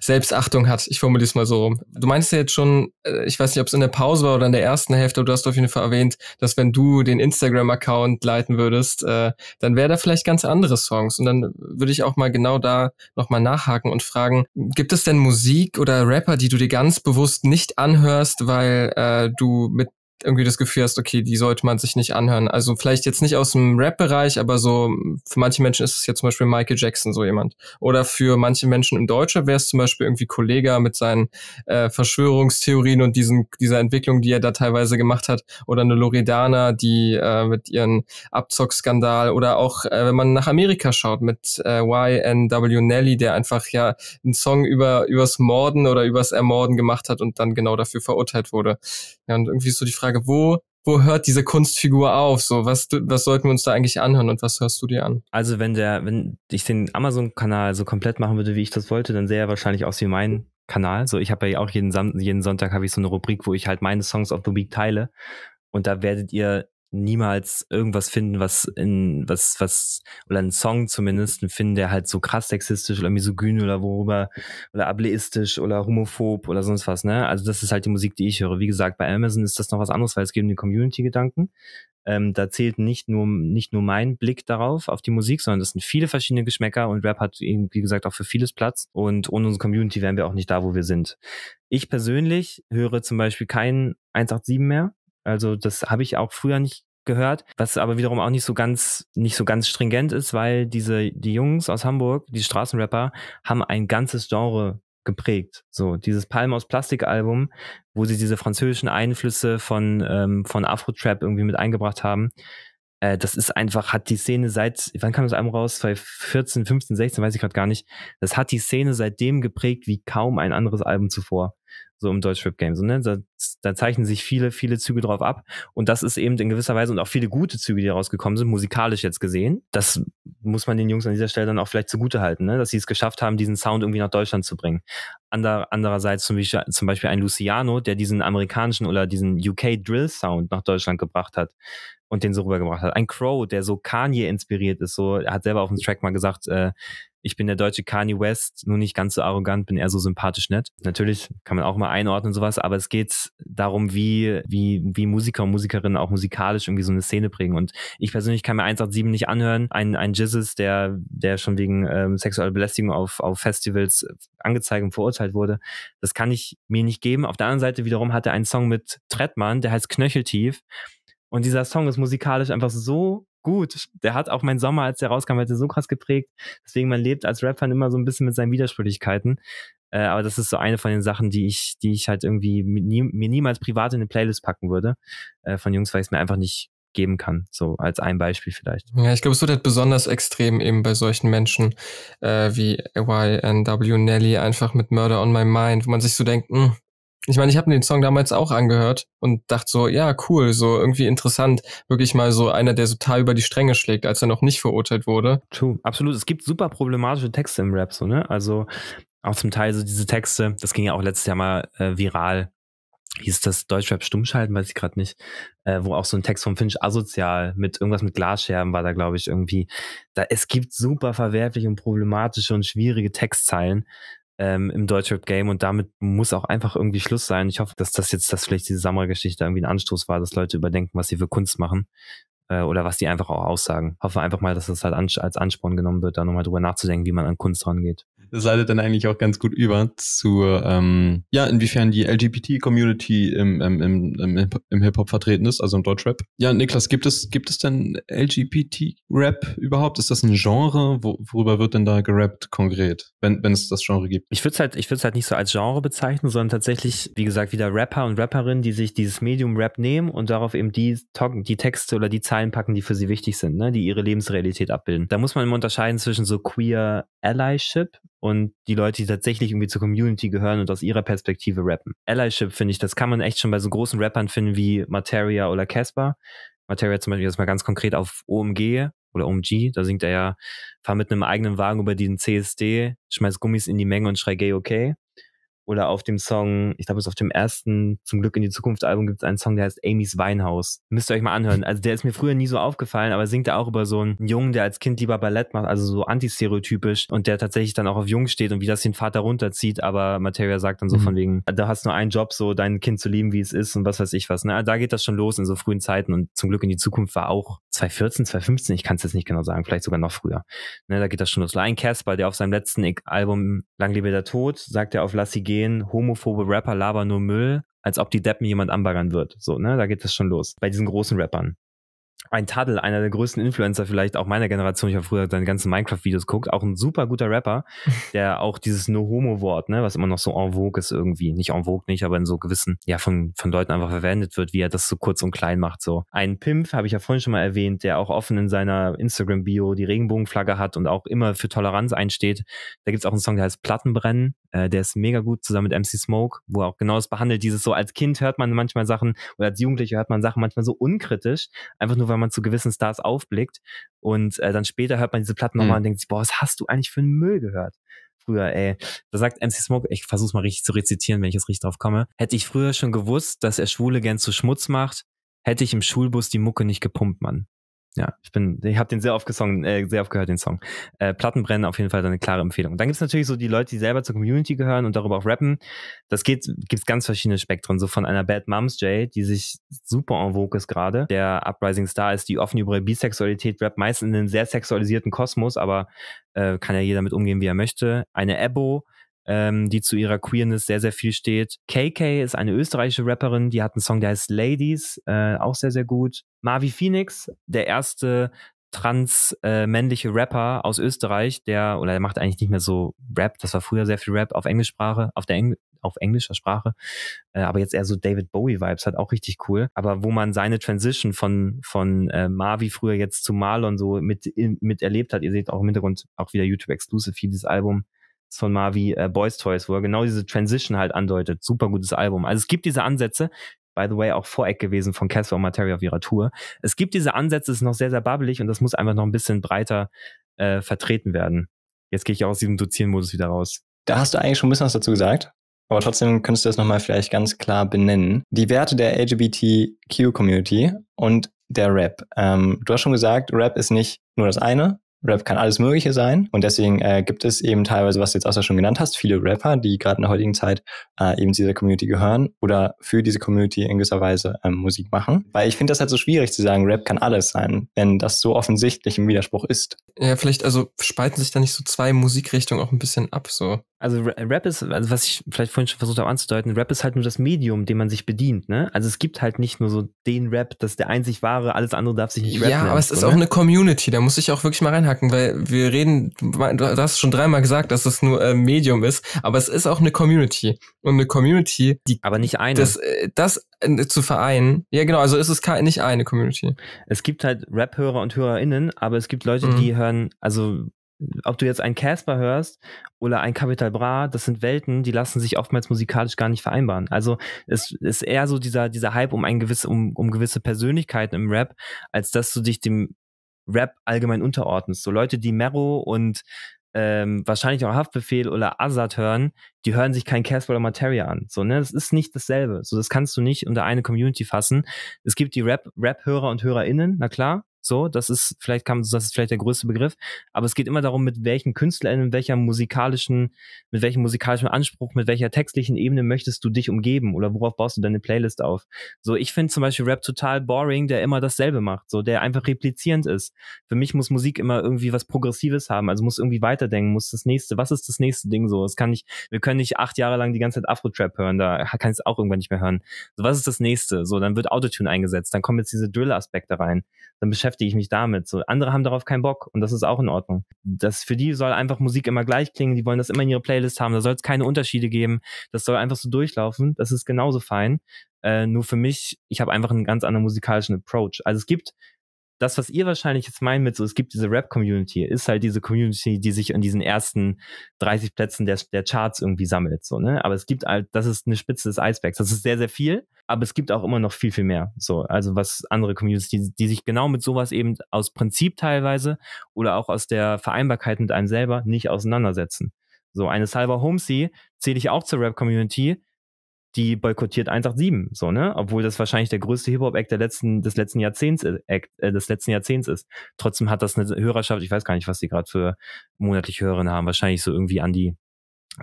S2: Selbstachtung hat. Ich formuliere es mal so rum. Du meinst ja jetzt schon, äh, ich weiß nicht, ob es in der Pause war oder in der ersten Hälfte, aber du hast auf jeden Fall erwähnt, dass wenn du den Instagram-Account leiten würdest, äh, dann wäre da vielleicht ganz andere Songs. Und dann würde ich auch mal genau da nochmal nachhaken und fragen, gibt es denn Musik oder Rapper, die du dir ganz bewusst nicht anhörst, weil äh, du mit irgendwie das Gefühl hast, okay, die sollte man sich nicht anhören. Also vielleicht jetzt nicht aus dem Rap-Bereich, aber so für manche Menschen ist es ja zum Beispiel Michael Jackson so jemand. Oder für manche Menschen im Deutschen wäre es zum Beispiel irgendwie Kollega mit seinen äh, Verschwörungstheorien und diesen, dieser Entwicklung, die er da teilweise gemacht hat. Oder eine Loredana, die äh, mit ihren Abzockskandal oder auch, äh, wenn man nach Amerika schaut, mit äh, YNW Nelly, der einfach ja einen Song über übers Morden oder übers Ermorden gemacht hat und dann genau dafür verurteilt wurde. Ja, und irgendwie ist so die Frage, Frage, wo wo hört diese Kunstfigur auf? So, was, was sollten wir
S3: uns da eigentlich anhören und was hörst du dir an? Also, wenn der, wenn ich den Amazon-Kanal so komplett machen würde, wie ich das wollte, dann sähe er wahrscheinlich aus wie mein Kanal. So, ich habe ja auch jeden, Sam jeden Sonntag habe ich so eine Rubrik, wo ich halt meine Songs of the Week teile. Und da werdet ihr niemals irgendwas finden, was in, was, was, oder einen Song zumindest finden, der halt so krass sexistisch oder misogyn oder worüber, oder ableistisch oder homophob oder sonst was, ne? Also das ist halt die Musik, die ich höre. Wie gesagt, bei Amazon ist das noch was anderes, weil es geht um den Community-Gedanken. Ähm, da zählt nicht nur, nicht nur mein Blick darauf, auf die Musik, sondern das sind viele verschiedene Geschmäcker und Rap hat, eben, wie gesagt, auch für vieles Platz und ohne unsere Community wären wir auch nicht da, wo wir sind. Ich persönlich höre zum Beispiel keinen 187 mehr, also das habe ich auch früher nicht gehört, was aber wiederum auch nicht so ganz nicht so ganz stringent ist, weil diese die Jungs aus Hamburg, die Straßenrapper, haben ein ganzes Genre geprägt. So dieses Palm aus Plastik Album, wo sie diese französischen Einflüsse von ähm, von Afro Trap irgendwie mit eingebracht haben. Äh, das ist einfach hat die Szene seit wann kam das Album raus? 2014, 15, 16, weiß ich gerade gar nicht. Das hat die Szene seitdem geprägt wie kaum ein anderes Album zuvor so im Deutschrap-Game. So, ne? da, da zeichnen sich viele, viele Züge drauf ab. Und das ist eben in gewisser Weise und auch viele gute Züge, die rausgekommen sind, musikalisch jetzt gesehen. Das muss man den Jungs an dieser Stelle dann auch vielleicht zugutehalten, ne? dass sie es geschafft haben, diesen Sound irgendwie nach Deutschland zu bringen. Ander, andererseits zum Beispiel, zum Beispiel ein Luciano, der diesen amerikanischen oder diesen UK-Drill-Sound nach Deutschland gebracht hat und den so rübergebracht hat. Ein Crow, der so Kanye inspiriert ist, so, er hat selber auf dem Track mal gesagt, äh, ich bin der deutsche Kanye West, nur nicht ganz so arrogant, bin eher so sympathisch nett. Natürlich kann man auch mal einordnen und sowas, aber es geht darum, wie, wie, wie Musiker und Musikerinnen auch musikalisch irgendwie so eine Szene prägen. Und ich persönlich kann mir 187 nicht anhören. Ein, ein Jizzes, der, der schon wegen ähm, sexueller Belästigung auf, auf Festivals angezeigt und verurteilt wurde, das kann ich mir nicht geben. Auf der anderen Seite wiederum hat er einen Song mit Trettmann, der heißt Knöcheltief. Und dieser Song ist musikalisch einfach so gut. Der hat auch meinen Sommer, als der rauskam, hat er so krass geprägt. Deswegen, man lebt als Rapper immer so ein bisschen mit seinen Widersprüchlichkeiten. Äh, aber das ist so eine von den Sachen, die ich, die ich halt irgendwie nie, mir niemals privat in eine Playlist packen würde. Äh, von Jungs, weil ich es mir einfach nicht geben kann. So als ein Beispiel vielleicht.
S2: Ja, ich glaube, es wird halt besonders extrem eben bei solchen Menschen äh, wie YNW Nelly einfach mit Murder on My Mind, wo man sich so denkt, mh, hm, ich meine, ich habe den Song damals auch angehört und dachte so, ja, cool, so irgendwie interessant, wirklich mal so einer, der so total über die
S3: Stränge schlägt, als er noch nicht verurteilt wurde. True, absolut. Es gibt super problematische Texte im Rap, so, ne? Also auch zum Teil so diese Texte, das ging ja auch letztes Jahr mal äh, viral. Hieß das Deutschrap stummschalten, weiß ich gerade nicht, äh, wo auch so ein Text vom Finch asozial mit irgendwas mit Glasscherben war da, glaube ich, irgendwie. Da, es gibt super verwerfliche und problematische und schwierige Textzeilen ähm, im Deutschrap-Game und damit muss auch einfach irgendwie Schluss sein. Ich hoffe, dass das jetzt, dass vielleicht diese Samurai-Geschichte irgendwie ein Anstoß war, dass Leute überdenken, was sie für Kunst machen äh, oder was die einfach auch aussagen. Hoffe einfach mal, dass das halt als Ansporn genommen wird, da nochmal drüber nachzudenken, wie man an Kunst rangeht
S4: das leitet dann eigentlich auch ganz gut über zu, ähm, ja, inwiefern die LGBT-Community im, im, im, im Hip-Hop vertreten ist, also im Deutschrap. Ja, Niklas, gibt es, gibt es denn LGBT-Rap überhaupt? Ist das ein Genre? Wo, worüber wird denn da gerappt konkret, wenn, wenn
S3: es das Genre gibt? Ich würde es halt, ich würde halt nicht so als Genre bezeichnen, sondern tatsächlich, wie gesagt, wieder Rapper und Rapperinnen, die sich dieses Medium Rap nehmen und darauf eben die, die Texte oder die Zeilen packen, die für sie wichtig sind, ne? die ihre Lebensrealität abbilden. Da muss man immer unterscheiden zwischen so queer Allyship und die Leute, die tatsächlich irgendwie zur Community gehören und aus ihrer Perspektive rappen. Allyship, finde ich, das kann man echt schon bei so großen Rappern finden wie Materia oder Casper. Materia zum Beispiel jetzt mal ganz konkret auf OMG oder OMG, da singt er ja, fahr mit einem eigenen Wagen über den CSD, schmeiß Gummis in die Menge und schrei gay okay. Oder auf dem Song, ich glaube, es ist auf dem ersten Zum Glück in die Zukunft Album gibt es einen Song, der heißt Amy's Weinhaus. Müsst ihr euch mal anhören. Also der ist mir früher nie so aufgefallen, aber singt er auch über so einen Jungen, der als Kind lieber Ballett macht, also so antistereotypisch und der tatsächlich dann auch auf Jung steht und wie das den Vater runterzieht. Aber Materia sagt dann so mhm. von wegen, da hast nur einen Job, so dein Kind zu lieben, wie es ist und was weiß ich was. Ne? Also da geht das schon los in so frühen Zeiten und Zum Glück in die Zukunft war auch 2014, 2015, ich kann es jetzt nicht genau sagen, vielleicht sogar noch früher. Ne, da geht das schon los. Ein Casper, der auf seinem letzten Album Lang lebe der Tod, sagt er auf Lassie G gehen, homophobe Rapper labern nur Müll, als ob die Deppen jemand anbaggern wird. So, ne, da geht es schon los. Bei diesen großen Rappern ein Taddle, einer der größten Influencer vielleicht auch meiner Generation, ich habe früher seine ganzen Minecraft-Videos geguckt, auch ein super guter Rapper, der auch dieses No-Homo-Wort, ne, was immer noch so en vogue ist irgendwie, nicht en vogue nicht, aber in so gewissen, ja, von, von Leuten einfach verwendet wird, wie er das so kurz und klein macht, so. Ein Pimp, habe ich ja vorhin schon mal erwähnt, der auch offen in seiner Instagram-Bio die Regenbogenflagge hat und auch immer für Toleranz einsteht. Da gibt es auch einen Song, der heißt Plattenbrennen, äh, der ist mega gut zusammen mit MC Smoke, wo er auch genau das behandelt, dieses so als Kind hört man manchmal Sachen oder als Jugendliche hört man Sachen manchmal so unkritisch, einfach nur weil man man zu gewissen Stars aufblickt und äh, dann später hört man diese Platten mhm. nochmal und denkt sich, boah, was hast du eigentlich für einen Müll gehört? Früher, ey. Da sagt MC Smoke, ich versuch's mal richtig zu rezitieren, wenn ich jetzt richtig drauf komme. Hätte ich früher schon gewusst, dass er Schwule gern zu Schmutz macht, hätte ich im Schulbus die Mucke nicht gepumpt, Mann. Ja, ich bin, ich habe den sehr oft gesungen, äh, sehr oft gehört, den Song. Äh, Plattenbrennen auf jeden Fall eine klare Empfehlung. Dann gibt's natürlich so die Leute, die selber zur Community gehören und darüber auch rappen. Das geht, gibt's ganz verschiedene Spektren. So von einer Bad Moms Jay, die sich super en vogue ist gerade, der Uprising Star ist, die offen über ihre Bisexualität rappt, meist in einem sehr sexualisierten Kosmos, aber äh, kann ja jeder damit umgehen, wie er möchte. Eine Ebo, ähm, die zu ihrer Queerness sehr, sehr viel steht. KK ist eine österreichische Rapperin, die hat einen Song, der heißt Ladies, äh, auch sehr, sehr gut. Marvi Phoenix, der erste trans-männliche äh, Rapper aus Österreich, der, oder er macht eigentlich nicht mehr so Rap, das war früher sehr viel Rap auf Englischsprache, auf der Engl auf englischer Sprache, äh, aber jetzt eher so David Bowie-Vibes, hat auch richtig cool. Aber wo man seine Transition von, von äh, Marvi früher jetzt zu Marlon so mit, in, mit erlebt hat, ihr seht auch im Hintergrund auch wieder YouTube Exclusive, dieses Album, von Marvi, äh, Boys Toys, wo er genau diese Transition halt andeutet. Super gutes Album. Also es gibt diese Ansätze, by the way, auch Voreck gewesen von Casper und Materia auf ihrer Tour. Es gibt diese Ansätze, es ist noch sehr, sehr babbelig und das muss einfach noch ein bisschen breiter äh, vertreten werden. Jetzt gehe ich aus diesem Dozieren-Modus wieder raus.
S1: Da hast du eigentlich schon ein bisschen was dazu gesagt. Aber trotzdem könntest du das nochmal vielleicht ganz klar benennen. Die Werte der LGBTQ-Community und der Rap. Ähm, du hast schon gesagt, Rap ist nicht nur das eine, Rap kann alles Mögliche sein. Und deswegen äh, gibt es eben teilweise, was du jetzt auch schon genannt hast, viele Rapper, die gerade in der heutigen Zeit äh, eben zu dieser Community gehören oder für diese Community in gewisser Weise ähm, Musik machen. Weil ich finde das halt so schwierig zu sagen, Rap kann alles sein, wenn das so offensichtlich im Widerspruch ist.
S3: Ja, vielleicht also spalten sich da nicht so zwei Musikrichtungen auch ein bisschen ab so also äh, Rap ist, also was ich vielleicht vorhin schon versucht habe anzudeuten, Rap ist halt nur das Medium, dem man sich bedient, ne? Also es gibt halt nicht nur so den Rap, das ist der einzig wahre, alles andere darf sich nicht Rap Ja, nennen, aber es ist oder? Ne? auch eine
S2: Community, da muss ich auch wirklich mal reinhacken, weil wir reden, du hast schon dreimal gesagt, dass es nur äh, Medium ist, aber es ist auch eine Community. Und eine Community, die. Aber nicht eine. Das, äh, das
S3: äh, zu vereinen, ja genau, also ist es nicht eine Community. Es gibt halt Rap-Hörer und HörerInnen, aber es gibt Leute, mhm. die hören, also ob du jetzt einen Casper hörst oder ein Capital Bra, das sind Welten, die lassen sich oftmals musikalisch gar nicht vereinbaren. Also es ist eher so dieser, dieser Hype um, ein gewisse, um, um gewisse Persönlichkeiten im Rap, als dass du dich dem Rap allgemein unterordnest. So Leute, die Mero und ähm, wahrscheinlich auch Haftbefehl oder Azad hören, die hören sich kein Casper oder Materia an. So, ne? Das ist nicht dasselbe. So, das kannst du nicht unter eine Community fassen. Es gibt die Rap-Hörer Rap und HörerInnen, na klar, so, das ist, vielleicht kam, das ist vielleicht der größte Begriff. Aber es geht immer darum, mit welchen KünstlerInnen, mit welcher musikalischen, mit welchem musikalischen Anspruch, mit welcher textlichen Ebene möchtest du dich umgeben oder worauf baust du deine Playlist auf? So, ich finde zum Beispiel Rap total boring, der immer dasselbe macht, so, der einfach replizierend ist. Für mich muss Musik immer irgendwie was Progressives haben, also muss irgendwie weiterdenken, muss das nächste, was ist das nächste Ding so? Es kann nicht, wir können nicht acht Jahre lang die ganze Zeit Afro-Trap hören, da kann ich es auch irgendwann nicht mehr hören. So, was ist das nächste? So, dann wird Autotune eingesetzt, dann kommen jetzt diese Drill-Aspekte rein, dann beschäftigt beschäftige ich mich damit. So, andere haben darauf keinen Bock und das ist auch in Ordnung. Das für die soll einfach Musik immer gleich klingen, die wollen das immer in ihre Playlist haben, da soll es keine Unterschiede geben. Das soll einfach so durchlaufen, das ist genauso fein. Äh, nur für mich, ich habe einfach einen ganz anderen musikalischen Approach. Also es gibt das, was ihr wahrscheinlich jetzt meint mit so, es gibt diese Rap-Community, ist halt diese Community, die sich in diesen ersten 30 Plätzen der, der Charts irgendwie sammelt, so, ne? Aber es gibt halt, das ist eine Spitze des Eisbergs. Das ist sehr, sehr viel, aber es gibt auch immer noch viel, viel mehr, so. Also was andere Communities, die, die sich genau mit sowas eben aus Prinzip teilweise oder auch aus der Vereinbarkeit mit einem selber nicht auseinandersetzen. So, eine Cyber Homesy zähle ich auch zur Rap-Community, die boykottiert 187, so, ne? Obwohl das wahrscheinlich der größte Hip-Hop-Act der letzten, des letzten Jahrzehnts, äh, Act, äh, des letzten Jahrzehnts ist. Trotzdem hat das eine Hörerschaft, ich weiß gar nicht, was die gerade für monatlich Hörerinnen haben, wahrscheinlich so irgendwie an die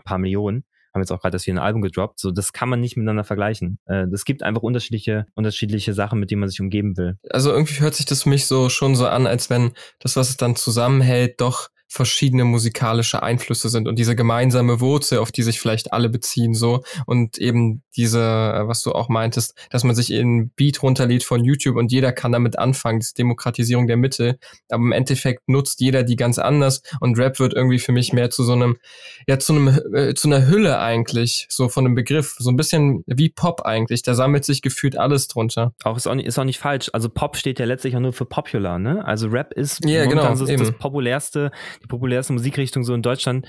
S3: paar Millionen. Haben jetzt auch gerade das hier ein Album gedroppt. So, das kann man nicht miteinander vergleichen. Äh, das gibt einfach unterschiedliche, unterschiedliche Sachen, mit denen man sich umgeben will.
S2: Also irgendwie hört sich das für mich so schon so an, als wenn das, was es dann zusammenhält, doch verschiedene musikalische Einflüsse sind und diese gemeinsame Wurzel, auf die sich vielleicht alle beziehen, so und eben diese, äh, was du auch meintest, dass man sich in Beat runterlädt von YouTube und jeder kann damit anfangen, diese Demokratisierung der Mitte, aber im Endeffekt nutzt jeder die ganz anders und Rap wird irgendwie für mich mehr zu so einem, ja zu einem, äh, zu einer Hülle eigentlich, so von einem Begriff, so ein bisschen wie Pop eigentlich, da sammelt sich
S3: gefühlt alles drunter. Auch ist auch nicht, ist auch nicht falsch, also Pop steht ja letztlich auch nur für Popular, ne? Also Rap ist ja, genau, das, das populärste, die populärste Musikrichtung so in Deutschland.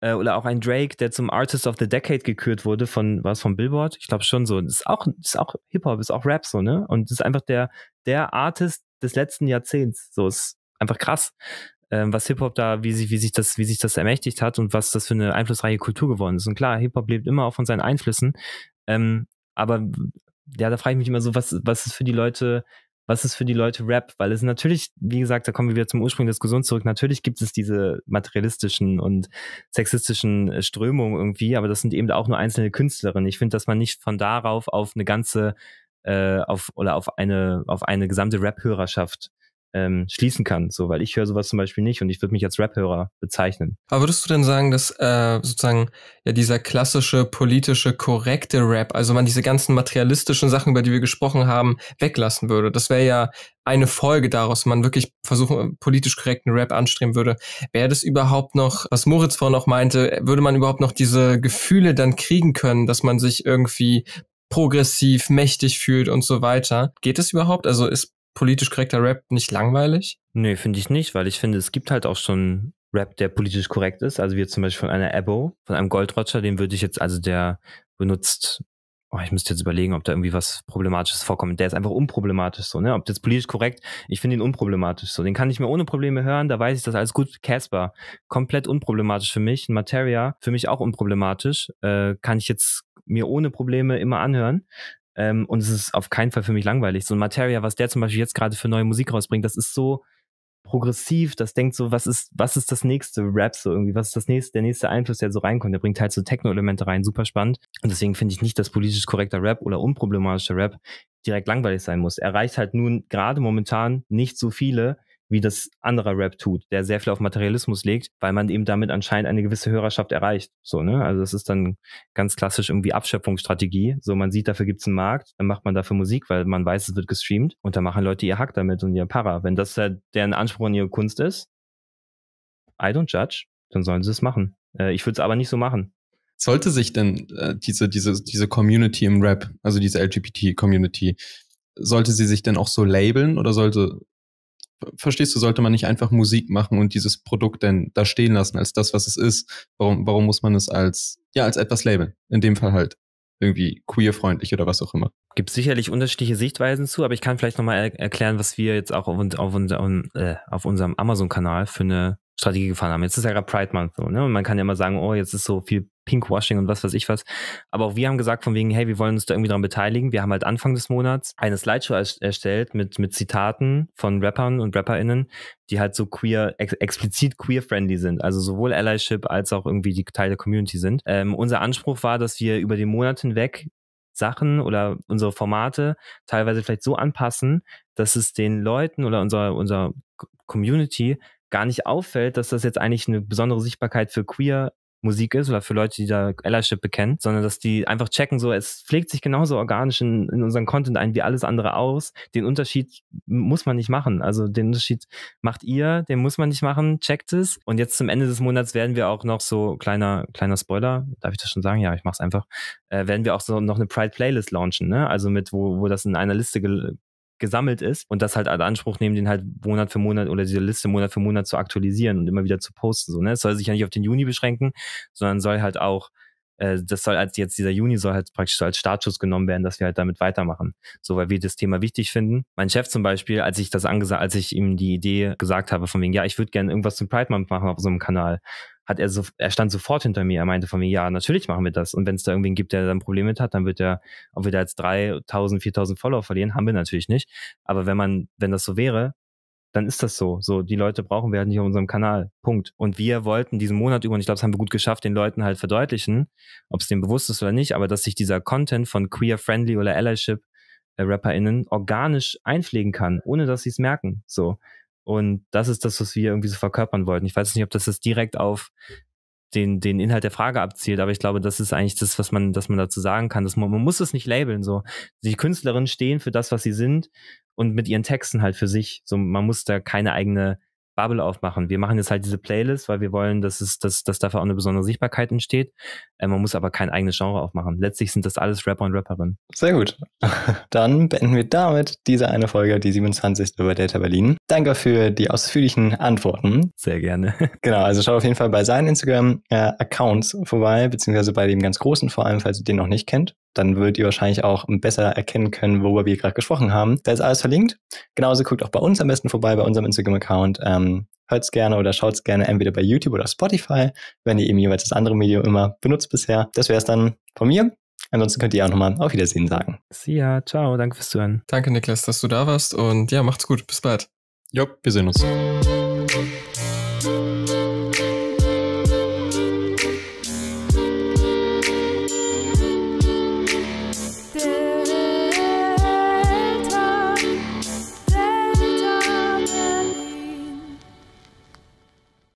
S3: Äh, oder auch ein Drake, der zum Artist of the Decade gekürt wurde von, es von Billboard? Ich glaube schon so. Das ist auch, auch Hip-Hop, ist auch Rap so, ne? Und das ist einfach der, der Artist des letzten Jahrzehnts. So ist einfach krass, ähm, was Hip-Hop da, wie sich, wie sich das, wie sich das ermächtigt hat und was das für eine einflussreiche Kultur geworden ist. Und klar, Hip-Hop lebt immer auch von seinen Einflüssen. Ähm, aber ja, da frage ich mich immer so, was, was ist für die Leute was ist für die Leute Rap? Weil es natürlich, wie gesagt, da kommen wir wieder zum Ursprung der Diskussion zurück. Natürlich gibt es diese materialistischen und sexistischen äh, Strömungen irgendwie, aber das sind eben auch nur einzelne Künstlerinnen. Ich finde, dass man nicht von darauf auf eine ganze äh, auf oder auf eine auf eine gesamte Rap-Hörerschaft ähm, schließen kann, so, weil ich höre sowas zum Beispiel nicht und ich würde mich als Rap-Hörer bezeichnen.
S2: Aber würdest du denn sagen, dass äh, sozusagen ja dieser klassische politische korrekte Rap, also man diese ganzen materialistischen Sachen, über die wir gesprochen haben, weglassen würde? Das wäre ja eine Folge daraus, man wirklich versuchen, äh, politisch korrekten Rap anstreben würde. Wäre das überhaupt noch, was Moritz vorhin auch meinte, würde man überhaupt noch diese Gefühle dann kriegen können, dass man sich irgendwie progressiv, mächtig
S3: fühlt und so weiter. Geht es überhaupt? Also ist politisch korrekter Rap nicht langweilig? Nee, finde ich nicht, weil ich finde, es gibt halt auch schon Rap, der politisch korrekt ist. Also wie jetzt zum Beispiel von einer Ebo, von einem Goldrotscher, den würde ich jetzt, also der benutzt, oh, ich müsste jetzt überlegen, ob da irgendwie was Problematisches vorkommt. Der ist einfach unproblematisch so, ne? Ob das politisch korrekt, ich finde ihn unproblematisch so. Den kann ich mir ohne Probleme hören, da weiß ich das alles gut. Casper, komplett unproblematisch für mich. Materia, für mich auch unproblematisch. Äh, kann ich jetzt mir ohne Probleme immer anhören. Ähm, und es ist auf keinen Fall für mich langweilig. So ein Materia, was der zum Beispiel jetzt gerade für neue Musik rausbringt, das ist so progressiv, das denkt so, was ist, was ist das nächste Rap so irgendwie, was ist das nächste, der nächste Einfluss, der so reinkommt, der bringt halt so Techno-Elemente rein, super spannend. Und deswegen finde ich nicht, dass politisch korrekter Rap oder unproblematischer Rap direkt langweilig sein muss. Er reicht halt nun gerade momentan nicht so viele, wie das anderer Rap tut, der sehr viel auf Materialismus legt, weil man eben damit anscheinend eine gewisse Hörerschaft erreicht. So, ne? Also das ist dann ganz klassisch irgendwie Abschöpfungsstrategie. So, man sieht, dafür gibt's einen Markt, dann macht man dafür Musik, weil man weiß, es wird gestreamt und da machen Leute ihr Hack damit und ihr Para. Wenn das halt deren Anspruch an ihre Kunst ist, I don't judge, dann sollen sie es machen. Äh, ich würde es aber nicht so machen.
S4: Sollte sich denn äh, diese, diese, diese Community im Rap, also diese LGBT-Community, sollte sie sich denn auch so labeln oder sollte verstehst du, sollte man nicht einfach Musik machen und dieses Produkt denn da stehen lassen als das, was es ist? Warum, warum muss man es
S3: als, ja, als etwas labeln? In dem Fall halt irgendwie queer-freundlich oder was auch immer. Gibt sicherlich unterschiedliche Sichtweisen zu, aber ich kann vielleicht nochmal er erklären, was wir jetzt auch auf, auf, auf, äh, auf unserem Amazon-Kanal für eine Strategie gefahren haben. Jetzt ist ja gerade Pride Month so, ne? Und man kann ja immer sagen, oh, jetzt ist so viel Pinkwashing und was weiß ich was. Aber auch wir haben gesagt von wegen, hey, wir wollen uns da irgendwie dran beteiligen. Wir haben halt Anfang des Monats eine Slideshow erstellt mit, mit Zitaten von Rappern und RapperInnen, die halt so queer, ex explizit queer-friendly sind. Also sowohl Allyship als auch irgendwie die Teil der Community sind. Ähm, unser Anspruch war, dass wir über den Monat hinweg Sachen oder unsere Formate teilweise vielleicht so anpassen, dass es den Leuten oder unserer, unserer Community gar nicht auffällt, dass das jetzt eigentlich eine besondere Sichtbarkeit für queer Musik ist oder für Leute, die da Allyship bekennen, sondern dass die einfach checken, so es pflegt sich genauso organisch in, in unseren Content ein wie alles andere aus. Den Unterschied muss man nicht machen. Also den Unterschied macht ihr, den muss man nicht machen, checkt es. Und jetzt zum Ende des Monats werden wir auch noch so, kleiner, kleiner Spoiler, darf ich das schon sagen? Ja, ich mach's einfach, äh, werden wir auch so noch eine Pride-Playlist launchen, ne? Also mit, wo, wo das in einer Liste gel gesammelt ist und das halt als Anspruch nehmen, den halt Monat für Monat oder diese Liste Monat für Monat zu aktualisieren und immer wieder zu posten. So, ne? Es soll sich ja nicht auf den Juni beschränken, sondern soll halt auch äh, das soll als jetzt dieser Juni soll halt praktisch so als Startschuss genommen werden, dass wir halt damit weitermachen. So, weil wir das Thema wichtig finden. Mein Chef zum Beispiel, als ich das angesagt, als ich ihm die Idee gesagt habe, von wegen, ja, ich würde gerne irgendwas zum Pride Month machen auf so einem Kanal, hat er so, er stand sofort hinter mir. Er meinte von mir, ja, natürlich machen wir das. Und wenn es da irgendwen gibt, der da ein Problem mit hat, dann wird er, ob wir da jetzt 3000, 4000 Follower verlieren, haben wir natürlich nicht. Aber wenn man, wenn das so wäre, dann ist das so. So, die Leute brauchen wir halt nicht auf unserem Kanal. Punkt. Und wir wollten diesen Monat über, und ich glaube, das haben wir gut geschafft, den Leuten halt verdeutlichen, ob es denen bewusst ist oder nicht, aber dass sich dieser Content von queer-friendly oder Allyship äh, RapperInnen organisch einpflegen kann, ohne dass sie es merken. So. Und das ist das, was wir irgendwie so verkörpern wollten. Ich weiß nicht, ob das jetzt direkt auf den, den Inhalt der Frage abzielt, aber ich glaube, das ist eigentlich das, was man, dass man dazu sagen kann. Dass man, man muss es nicht labeln. So. Die Künstlerinnen stehen für das, was sie sind und mit ihren Texten halt für sich. So, man muss da keine eigene Bubble aufmachen. Wir machen jetzt halt diese Playlist, weil wir wollen, dass es, dass, dass dafür auch eine besondere Sichtbarkeit entsteht. Äh, man muss aber kein eigenes Genre aufmachen. Letztlich sind das alles Rapper und Rapperinnen.
S1: Sehr gut. Dann beenden wir damit diese eine Folge, die 27. über Data Berlin. Danke für die ausführlichen Antworten. Sehr gerne. Genau, also schaut auf jeden Fall bei seinen Instagram-Accounts äh, vorbei, beziehungsweise bei dem ganz großen vor allem, falls ihr den noch nicht kennt dann würdet ihr wahrscheinlich auch besser erkennen können, worüber wir gerade gesprochen haben. Da ist alles verlinkt. Genauso guckt auch bei uns am besten vorbei, bei unserem Instagram-Account. Ähm, ähm, hört es gerne oder schaut es gerne entweder bei YouTube oder Spotify, wenn ihr eben jeweils das andere Medium immer benutzt bisher. Das wäre es dann von mir. Ansonsten könnt ihr auch nochmal auf Wiedersehen sagen.
S3: See ya, ciao,
S2: danke fürs Zuhören. Danke, Niklas, dass du da warst und ja, macht's gut, bis bald. Jo, wir sehen uns.